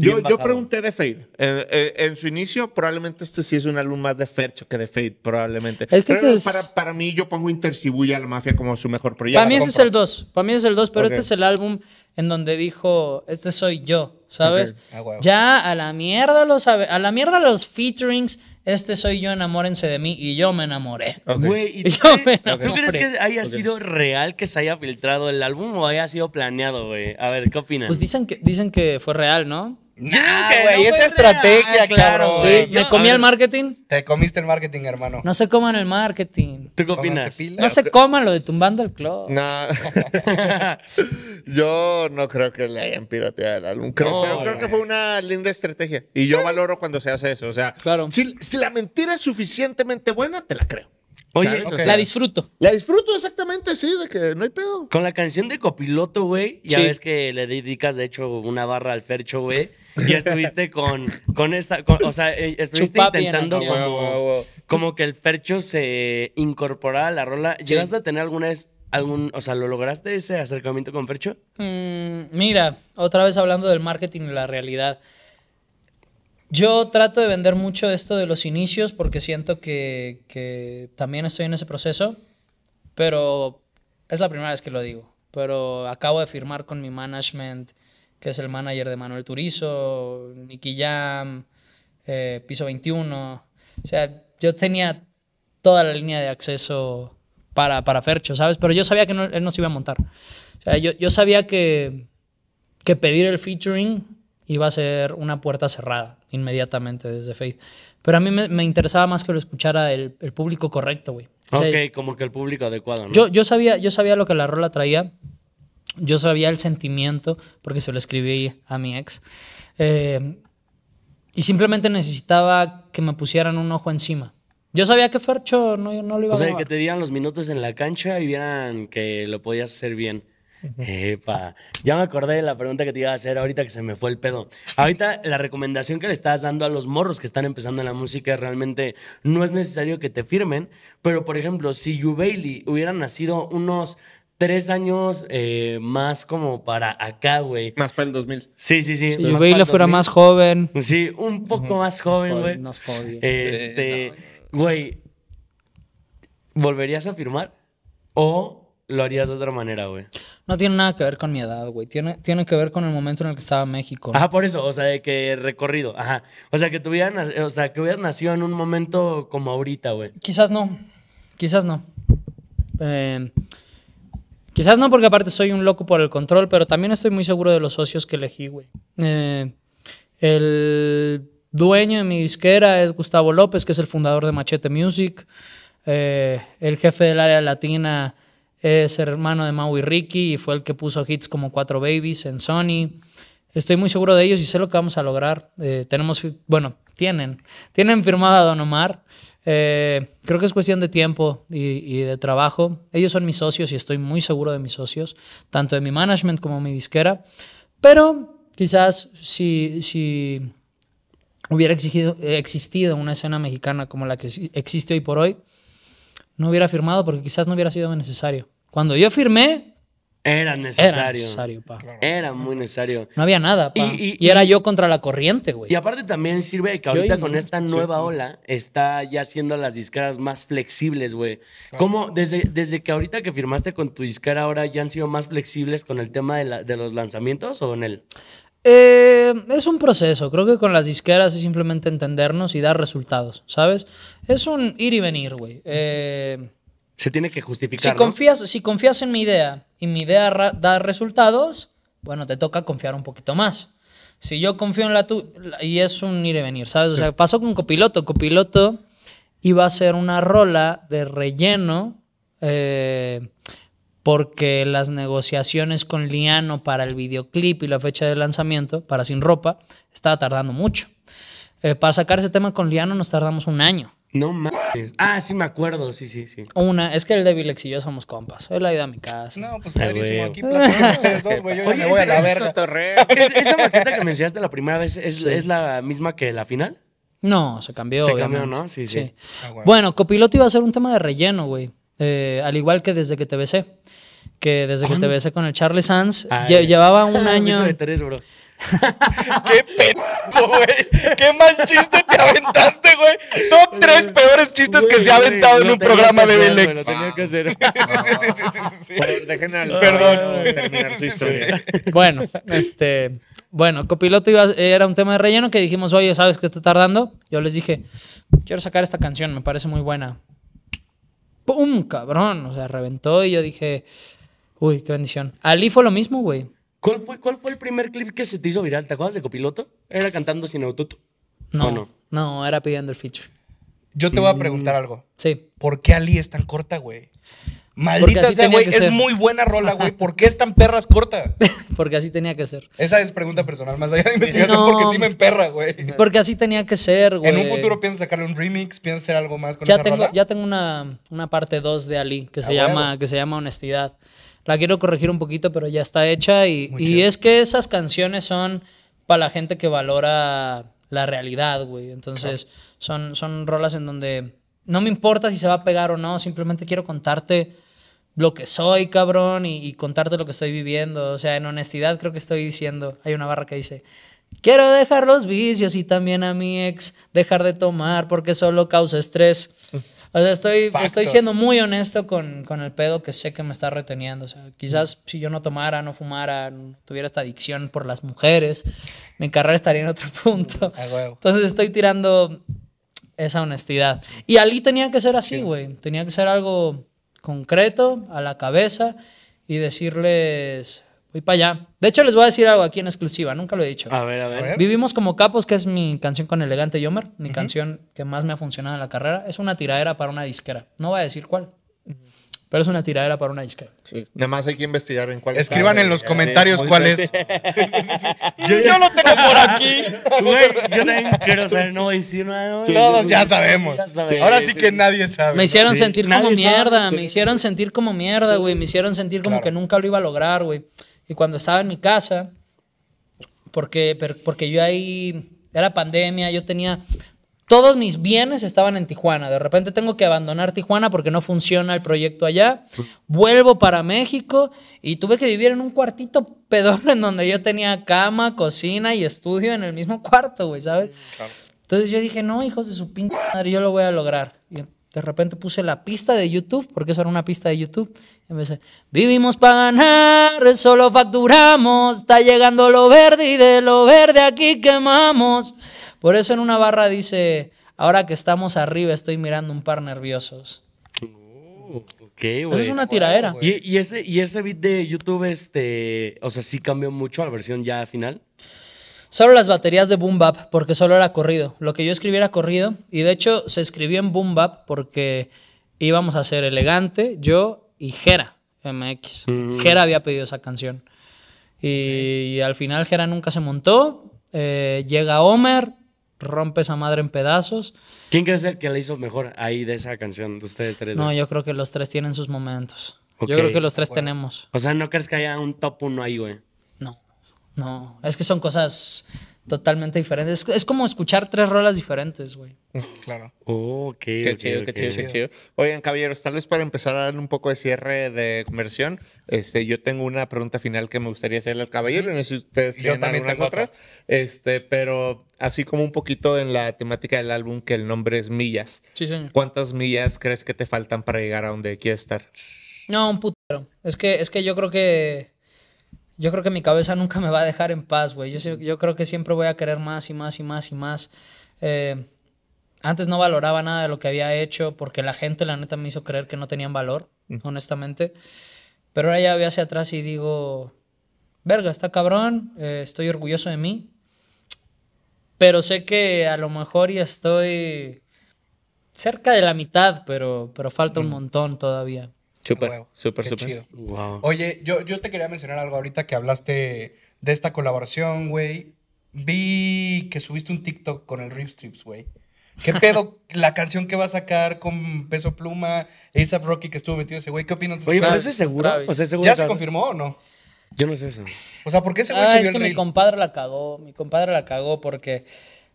[SPEAKER 1] Yo, pregunté de Fade. Eh, eh, en, su inicio, probablemente este sí es un álbum más de Fercho que de Fade, probablemente. Es para, mí, yo pongo Intercibuya a la mafia como su mejor proyecto. Para mí, ese es el
[SPEAKER 4] 2. Para mí, es el 2, pero este es el álbum en donde dijo: Este soy yo, ¿sabes? Ah, ya a la mierda los, a la mierda los featurings. Este soy yo, enamórense de mí y yo me enamoré. ¿tú,
[SPEAKER 3] crees que haya sido real que se haya filtrado el álbum o haya sido planeado,
[SPEAKER 4] güey? A ver, ¿qué opinas? Pues dicen que, dicen que fue real, ¿no? Nah, güey, esa estrategia, ah, claro, cabrón. Sí, ¿Me comí el marketing? Te comiste el marketing, hermano. No se coman el marketing. ¿Tú qué opinas? No se coman lo de tumbando el club.
[SPEAKER 1] No. yo no creo que le hayan pirateado el álbum. Creo, creo que fue una linda estrategia. Y yo valoro cuando se hace eso. O sea, si, la mentira es suficientemente buena, te la creo. Oye, la
[SPEAKER 3] disfruto. La disfruto exactamente, sí, de que no hay pedo. Con la canción de copiloto, güey, ya ves que le dedicas, de hecho, una barra al Fercho, güey. y estuviste con, con esta, o sea, eh, estuviste intentando como, que el percho se incorpora a la rola. ¿Llegaste a tener alguna vez algún, o sea, lo lograste ese acercamiento con Fercho?
[SPEAKER 4] Mm, mira, otra vez hablando del marketing y la realidad. Yo trato de vender mucho esto de los inicios porque siento que, que también estoy en ese proceso, pero es la primera vez que lo digo. Pero acabo de firmar con mi management que es el manager de Manuel Turizo, Nicky Jam, eh, Piso 21. O sea, yo tenía toda la línea de acceso para, para Fercho, ¿sabes? Pero yo sabía que él no se iba a montar. O sea, yo, sabía que, pedir el featuring iba a ser una puerta cerrada inmediatamente desde Faith. Pero a mí me, interesaba más que lo escuchara el, público correcto, güey. ok,
[SPEAKER 3] como que el público adecuado, ¿no? Yo, yo,
[SPEAKER 4] sabía, yo sabía lo que la rola traía yo sabía el sentimiento porque se lo escribí a mi ex. Eh, y simplemente necesitaba que me pusieran un ojo encima. Yo sabía que Fercho no, no lo iba a a O sea, que
[SPEAKER 3] te dieran los minutos en la cancha y vieran que lo podías hacer bien. Epa, ya me acordé de la pregunta que te iba a hacer ahorita que se me fue el pedo. Ahorita la recomendación que le estás dando a los morros que están empezando en la música realmente no es necesario que te firmen, pero por ejemplo, si you Bailey hubiera nacido unos tres años eh, más como para acá, güey. Más para el 2000. Sí, sí, sí. Si sí, lo fuera más
[SPEAKER 4] joven. Sí, un poco más joven, güey. Más joven. Este,
[SPEAKER 3] güey, ¿volverías a firmar? ¿O lo harías de otra manera, güey?
[SPEAKER 4] No tiene nada que ver con mi edad, güey. Tiene, tiene que ver con el momento en el que estaba México. Ajá,
[SPEAKER 3] ah, por eso, o sea, de que recorrido, ajá. O sea, que o sea, que hubieras nacido en un momento como ahorita, güey.
[SPEAKER 4] Quizás no, quizás no. Eh, Quizás no porque aparte soy un loco por el control, pero también estoy muy seguro de los socios que elegí, güey. Eh, el dueño de mi disquera es Gustavo López, que es el fundador de Machete Music. Eh, el jefe del área latina es hermano de Maui Ricky y fue el que puso hits como Cuatro Babies en Sony. Estoy muy seguro de ellos y sé lo que vamos a lograr. Eh, tenemos, bueno, tienen, tienen firmado a Don Omar. Eh, creo que es cuestión de tiempo y, de trabajo. Ellos son mis socios y estoy muy seguro de mis socios, tanto de mi management como de mi disquera. Pero quizás si, si hubiera exigido, existido una escena mexicana como la que existe hoy por hoy, no hubiera firmado porque quizás no hubiera sido necesario. Cuando yo firmé,
[SPEAKER 3] era necesario. Era necesario, pa. Era muy necesario. No
[SPEAKER 4] había nada, pa. Y,
[SPEAKER 3] era yo contra la corriente, güey. Y aparte también sirve que ahorita con esta nueva ola está ya siendo las disqueras más flexibles, güey. ¿Cómo desde, desde que ahorita que firmaste con tu disquera ahora ya han sido más flexibles con el tema de, de los
[SPEAKER 4] lanzamientos o en él? Eh, es un proceso. Creo que con las disqueras es simplemente entendernos y dar resultados, ¿sabes? Es un ir y venir, güey. Eh se tiene que justificar. Si, confías, si confías en mi idea y mi idea da resultados, bueno, te toca confiar un poquito más. Si yo confío en la tuya, y es un ir y venir, ¿sabes? O sea, pasó con Copiloto. Copiloto iba a ser una rola de relleno eh, porque las negociaciones con Liano para el videoclip y la fecha de lanzamiento, para Sin Ropa, estaba tardando mucho. Eh, para sacar ese tema con Liano nos tardamos un año. No mames. Ah, sí me acuerdo, sí, sí, sí. Una, es que el Vilex y yo somos compas. Él ha ido a mi casa. No, pues ah, buenísimo Aquí platicamos dos, güey. Yo Oye, me voy a la verga. esa maqueta que mencionaste la primera vez es, la misma que la final. No, se cambió. Se cambió, ¿no? Sí, sí. Ah, bueno. copiloto iba a ser un tema de relleno, güey. Eh, al igual que desde que te besé. Que desde que te besé con el Charlie Sanz, llevaba un año.
[SPEAKER 3] Qué güey. Qué mal chiste
[SPEAKER 1] te aventaste, güey. Top tres peores chistes que se ha aventado en un programa de Belex. tenía que hacer. perdón Bueno,
[SPEAKER 4] este. Bueno, copiloto iba, era un tema de relleno que dijimos, oye, ¿sabes qué está tardando? Yo les dije, quiero sacar esta canción, me parece muy buena. ¡Pum! Cabrón, o sea, reventó y yo dije, uy, qué bendición. Ali fue lo mismo, güey. ¿Cuál
[SPEAKER 3] fue, ¿Cuál fue el primer clip que se te hizo viral? ¿Te acuerdas de copiloto? ¿Era cantando sin No, no,
[SPEAKER 2] no, era pidiendo el feature. Yo te voy a mm. preguntar algo. Sí. ¿Por qué Ali es tan corta, güey?
[SPEAKER 4] Maldita sea, güey, es muy
[SPEAKER 2] buena rola, güey. ¿Por qué es tan perras corta? porque
[SPEAKER 4] así tenía que ser. Esa
[SPEAKER 2] es pregunta personal, más allá de investigación, no, porque sí me emperra, güey.
[SPEAKER 4] Porque así tenía que ser, güey. ¿En un futuro piensas sacarle un remix? ¿Piensas hacer algo más con ya esa tengo, Ya tengo una, parte 2 de Ali que, se llama, que se llama Honestidad la quiero corregir un poquito, pero ya está hecha. Y, es que esas canciones son para la gente que valora la realidad, güey. Entonces, son, son rolas en donde no me importa si se va a pegar o no, simplemente quiero contarte lo que soy, cabrón, y, y, contarte lo que estoy viviendo. O sea, en honestidad creo que estoy diciendo, hay una barra que dice, quiero dejar los vicios y también a mi ex, dejar de tomar porque solo causa estrés. Mm. O sea, estoy, estoy siendo muy honesto con, el pedo que sé que me está reteniendo. O sea, quizás si yo no tomara, no fumara, tuviera esta adicción por las mujeres, mi carrera estaría en otro punto. Entonces estoy tirando esa honestidad. Y allí tenía que ser así, güey. Tenía que ser algo concreto, a la cabeza, y decirles, Voy para allá. De hecho, les voy a decir algo aquí en exclusiva, nunca lo he dicho. A ver, a ver. Vivimos como capos, que es mi canción con Elegante Yomer, mi canción que más me ha funcionado en la carrera. Es una tiradera para una disquera. No voy a decir cuál. Pero es una tiradera para una disquera.
[SPEAKER 1] Sí, nada más hay que investigar en cuál es Escriban en los ¿eh? comentarios cuál es.
[SPEAKER 3] yo, lo tengo por aquí. yo también quiero saber, no voy a decir nada. todos ya sabemos. Ahora sí, que nadie sabe. Me hicieron sentir como mierda, me
[SPEAKER 4] hicieron sentir como mierda, güey. Me hicieron sentir como que nunca lo iba a lograr, güey. Y cuando estaba en mi casa, porque, porque yo ahí, era pandemia, yo tenía, todos mis bienes estaban en Tijuana. De repente tengo que abandonar Tijuana porque no funciona el proyecto allá. Vuelvo para México y tuve que vivir en un cuartito pedor en donde yo tenía cama, cocina y estudio en el mismo cuarto, güey, ¿sabes? Entonces yo dije, no, hijos de su pinche madre, yo lo voy a lograr. Y de repente puse la pista de YouTube, porque eso era una pista de YouTube. Y me dice, vivimos para ganar, solo facturamos, está llegando lo verde y de lo verde aquí quemamos. Por eso en una barra dice, ahora que estamos arriba estoy mirando un par nerviosos. Oh,
[SPEAKER 3] es una tiradera. y, ese, y ese beat de YouTube, este, o sea, sí cambió
[SPEAKER 4] mucho a la versión ya final. Solo las baterías de Boom Bap, porque solo era corrido. Lo que yo escribí era corrido. Y de hecho, se escribió en Boom Bap porque íbamos a ser Elegante, yo y Jera, MX. Gera mm. Jera había pedido esa canción. Y, al final Jera nunca se montó. Eh, llega Homer, rompe esa madre en pedazos.
[SPEAKER 3] ¿Quién crees que la hizo mejor ahí de esa canción de ustedes tres? No, yo creo
[SPEAKER 4] que los tres tienen sus momentos. Yo creo que los tres tenemos.
[SPEAKER 3] O sea, ¿no crees que haya un top uno ahí, güey?
[SPEAKER 4] No, es que son cosas totalmente diferentes. Es, como escuchar tres rolas diferentes, güey. Claro.
[SPEAKER 1] Oh, qué, chido, qué chido, qué chido, Oigan, caballeros, tal vez para empezar a dar un poco de cierre de conversión, este, yo tengo una pregunta final que me gustaría hacerle al caballero. No sé si ustedes yo tienen también algunas otras. Este, pero así como un poquito en la temática del álbum, que el nombre es Millas. Sí, señor. ¿Cuántas millas crees que te faltan para llegar a donde quieres estar?
[SPEAKER 4] No, un putero. Es que, es que yo creo que yo creo que mi cabeza nunca me va a dejar en paz, güey. Yo, creo que siempre voy a querer más y más y más y más. Eh, antes no valoraba nada de lo que había hecho porque la gente, la neta, me hizo creer que no tenían valor, honestamente. Pero ahora ya voy hacia atrás y digo, verga, está cabrón, eh, estoy orgulloso de mí. Pero sé que a lo mejor ya estoy cerca de la mitad, pero, pero falta un montón todavía.
[SPEAKER 1] Súper, súper, súper. chido.
[SPEAKER 4] Oye, yo, yo te quería mencionar algo ahorita que hablaste
[SPEAKER 2] de esta colaboración, güey. Vi que subiste un TikTok con el Riff Strips, güey. ¿Qué pedo la canción que va a sacar con Peso Pluma, ASAP Rocky que estuvo metido ese güey? ¿Qué opinas?
[SPEAKER 4] Oye, es seguro? O sea, seguro? ¿Ya se confirmó
[SPEAKER 2] o no?
[SPEAKER 3] Yo no sé eso. O sea, ¿por qué ese güey ah, es que mi
[SPEAKER 4] compadre la cagó. Mi compadre la cagó porque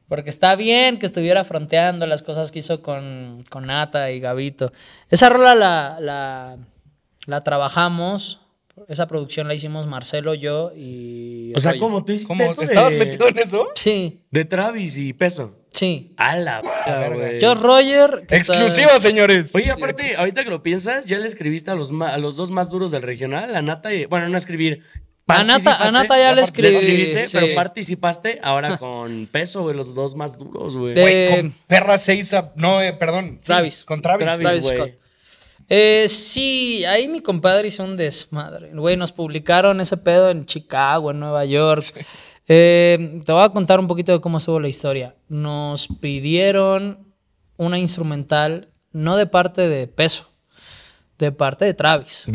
[SPEAKER 4] porque está bien que estuviera fronteando las cosas que hizo con, Nata y Gabito. Esa rola la, trabajamos. Esa producción la hicimos Marcelo, yo y. O sea, ¿cómo tú hiciste eso ¿Estabas metido en
[SPEAKER 3] eso? Sí. De Travis y Peso.
[SPEAKER 4] Sí. A la güey. Yo, Roger. Exclusiva, señores. Oye,
[SPEAKER 3] aparte, ahorita que lo piensas, ya le escribiste a los, a los dos más duros del regional, a Nata y. Bueno, no escribir. A Anata ya, le escribiste, pero participaste ahora ah. con Peso, güey, los dos más duros, güey. De...
[SPEAKER 2] Con Perra Seiza, no, eh, perdón. Travis. con Travis. Travis, Scott.
[SPEAKER 4] Eh, sí, ahí mi compadre hizo un desmadre. Güey, nos publicaron ese pedo en Chicago, en Nueva York. Eh, te voy a contar un poquito de cómo estuvo la historia. Nos pidieron una instrumental, no de parte de Peso, de parte de Travis.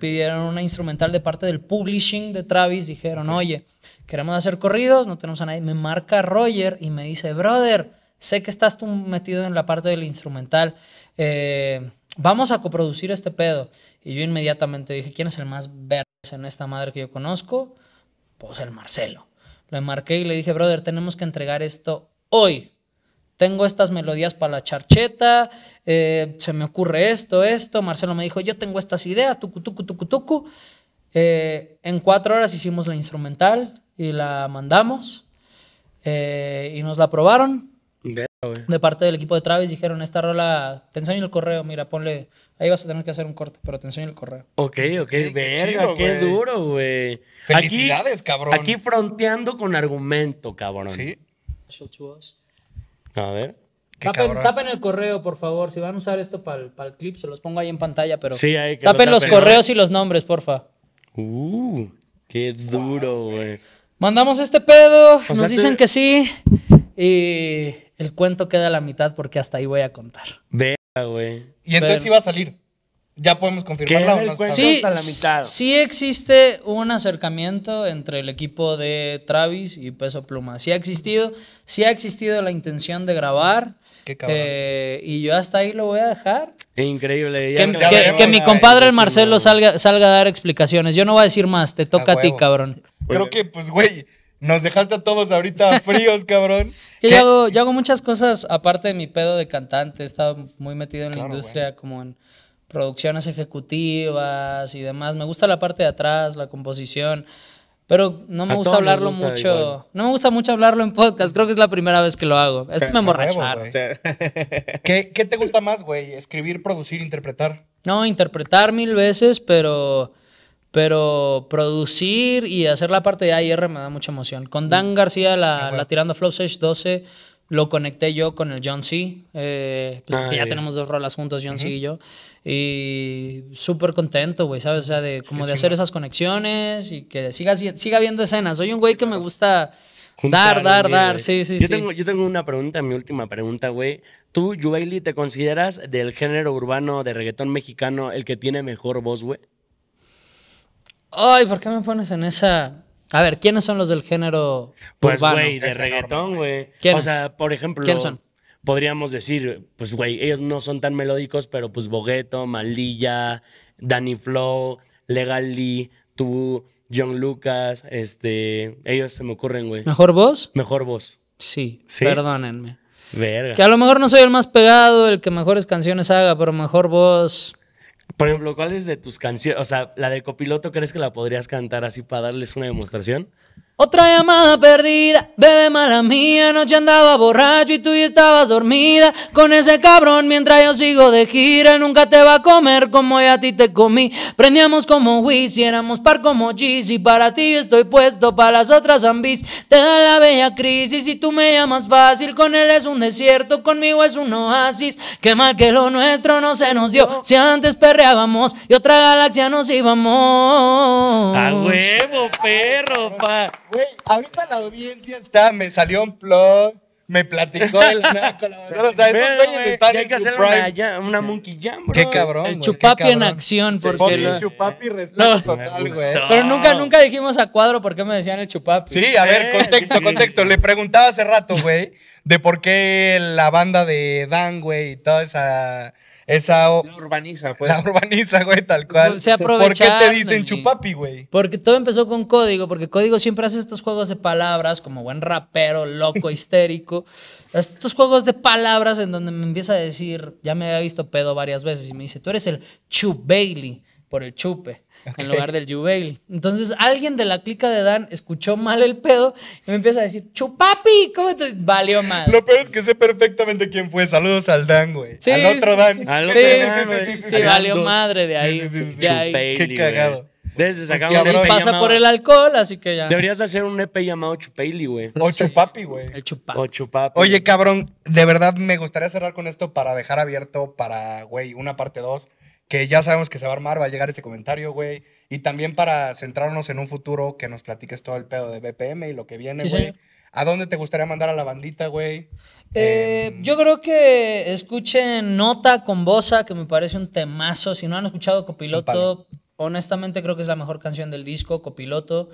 [SPEAKER 4] Pidieron una instrumental de parte del publishing de Travis. Dijeron, oye, queremos hacer corridos, no tenemos a nadie. Me marca Roger y me dice, brother, sé que estás tú metido en la parte del instrumental. Eh, vamos a coproducir este pedo. Y yo inmediatamente dije, ¿quién es el más verde en esta madre que yo conozco? Pues el Marcelo. Le marqué y le dije, brother, tenemos que entregar esto hoy tengo estas melodías para la charcheta, eh, se me ocurre esto, esto. Marcelo me dijo, yo tengo estas ideas, tucu, tucu, tucu, tucu. Eh, en cuatro horas hicimos la instrumental y la mandamos eh, y nos la aprobaron. De, parte del equipo de Travis dijeron, esta rola, te enseño el correo, mira, ponle, ahí vas a tener que hacer un corte, pero te enseño el correo.
[SPEAKER 3] Ok, ok, qué, qué, duro, güey. Felicidades, cabrón. Aquí fronteando con argumento, cabrón. Sí. A ver. Tapen,
[SPEAKER 4] el correo, por favor. Si van a usar esto para el, para el clip, se los pongo ahí en pantalla, pero. tapen, los correos y los nombres, porfa.
[SPEAKER 3] Uh, qué duro, güey.
[SPEAKER 4] Mandamos este pedo, nos dicen que sí. Y el cuento queda a la mitad porque hasta ahí voy a contar.
[SPEAKER 3] Vea, güey. Y entonces iba a
[SPEAKER 4] salir ya podemos confirmarlo? sí, sí existe un acercamiento entre el equipo de Travis y Peso Pluma. Sí ha existido, sí ha existido la intención de grabar. Qué eh, y yo hasta ahí lo voy a dejar. Increíble. Que, mi compadre el Marcelo salga, salga a dar explicaciones. Yo no voy a decir más, te toca a, ti, cabrón. Creo
[SPEAKER 2] que, pues, güey, nos dejaste a todos ahorita fríos, cabrón.
[SPEAKER 4] Yo hago, yo hago, muchas cosas aparte de mi pedo de cantante. He estado muy metido en la industria, como en producciones ejecutivas y demás. Me gusta la parte de atrás, la composición, pero no me gusta hablarlo mucho. No me gusta mucho hablarlo en podcast, creo que es la primera vez que lo hago. Es que me emborracharon. ¿Qué,
[SPEAKER 2] te gusta más, güey? ¿Escribir, producir, interpretar?
[SPEAKER 4] No, interpretar mil veces, pero... Pero producir y hacer la parte de r me da mucha emoción. Con mm. Dan García, la, la Tirando Flow Sage 12, lo conecté yo con el John C. Eh, pues, ya tenemos dos rolas juntos, John C y yo. Y súper contento, güey, ¿sabes? O sea, de, como de hacer esas conexiones y que siga, siga viendo escenas. Soy un güey que me gusta dar, dar, dar. Sí, sí, yo sí. Tengo,
[SPEAKER 3] yo tengo una pregunta, mi última pregunta, güey. ¿Tú, Jubilee, te consideras del género urbano de reggaetón mexicano el que tiene mejor voz, güey?
[SPEAKER 4] Ay, ¿por qué me pones en esa a ver, ¿quiénes son los del género pues, urbano? güey, de reggaetón, güey. O sea, por ejemplo... son?
[SPEAKER 3] Podríamos decir, pues, güey, ellos no son tan melódicos, pero pues Bogueto, Malilla, Danny Flow, Legal tú, John Lucas, este... Ellos se me ocurren, güey. ¿Mejor voz?
[SPEAKER 4] Mejor voz. Sí, ¿Sí? perdónenme. Verga. Que a lo mejor no soy el más pegado, el que mejores canciones haga, pero mejor voz...
[SPEAKER 3] Por ejemplo, ¿cuál es de tus canciones? O sea, la de copiloto, ¿crees que la podrías cantar así para darles una demostración?
[SPEAKER 4] Otra llamada perdida, bebé mala mía, anoche andaba borracho y tú ya estabas dormida con ese cabrón mientras yo sigo de gira, nunca te va a comer como ya a ti te comí. Prendíamos como whisky éramos par como y para ti estoy puesto, para las otras ambis. Te da la bella crisis y tú me llamas fácil, con él es un desierto, conmigo es un oasis. Qué mal que lo nuestro no se nos dio, si antes perreábamos y otra galaxia nos íbamos. A huevo,
[SPEAKER 2] perro,
[SPEAKER 3] pa. Güey, ahorita la audiencia
[SPEAKER 2] está, me salió un plug, me platicó el la
[SPEAKER 3] O sea, esos güeyes están en una, prime.
[SPEAKER 4] ya- una monkey jam, bro. Qué cabrón, El güey, chupapi en acción, porque el chupapi respeto No. total, güey. Pero nunca, nunca dijimos a cuadro por qué me decían el chupapi. Sí, a ver, eh,
[SPEAKER 2] contexto, contexto. Le preguntaba hace rato, güey, de por qué la banda de Dan, güey, y toda esa esa... urbaniza, pues. La urbaniza, güey, tal cual. Se ¿Por qué te dicen chupapi,
[SPEAKER 4] güey? Porque todo empezó con Código, porque Código siempre hace estos juegos de palabras, como buen rapero, loco, histérico. Estos juegos de palabras en donde me empieza a decir, ya me había visto pedo varias veces, y me dice, tú eres el Chup Bailey, por el chupe en lugar del Juveil. Entonces alguien de la clica de Dan escuchó mal el pedo y me empieza a decir, chupapi, ¿cómo te valió mal? Lo peor es que sé perfectamente
[SPEAKER 2] quién fue. Saludos al Dan, güey. al otro Dan. Sí, sí, sí, sí, sí, valió madre
[SPEAKER 4] de ahí. De ahí. Qué cagado.
[SPEAKER 3] Desde sacamos que pasa por el
[SPEAKER 4] alcohol, así que ya.
[SPEAKER 3] Deberías hacer un EP llamado Chupaili, güey. O Chupapi, güey. O Chupapi. Oye, cabrón, de
[SPEAKER 2] verdad me gustaría cerrar con esto para dejar abierto para, güey, una parte dos que ya sabemos que se va a armar, va a llegar ese comentario, güey. Y también para centrarnos en un futuro, que nos platiques todo el pedo
[SPEAKER 4] de BPM y lo que viene,
[SPEAKER 2] güey. ¿A dónde te gustaría mandar a la bandita, güey?
[SPEAKER 4] Eh, em, yo creo que escuchen Nota con Bosa, que me parece un temazo. Si no han escuchado Copiloto, honestamente creo que es la mejor canción del disco, Copiloto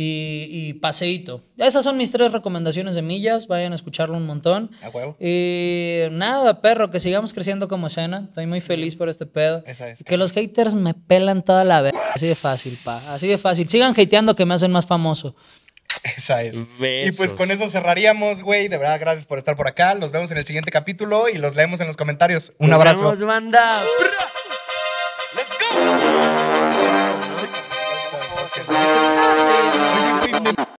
[SPEAKER 4] y, y, paseíto. Esas son mis tres recomendaciones de millas. Vayan a escucharlo un montón. A huevo. Y nada, perro, que sigamos creciendo como escena. Estoy muy feliz por este pedo. Que los haters me pelan toda la vez. Así de fácil, pa. Así de fácil. Sigan hateando que me hacen más famoso.
[SPEAKER 2] Esa es. Y pues con eso cerraríamos, güey. De verdad, gracias por estar por acá. Nos vemos en el siguiente capítulo y los leemos en los comentarios. Un abrazo.
[SPEAKER 3] Let's go.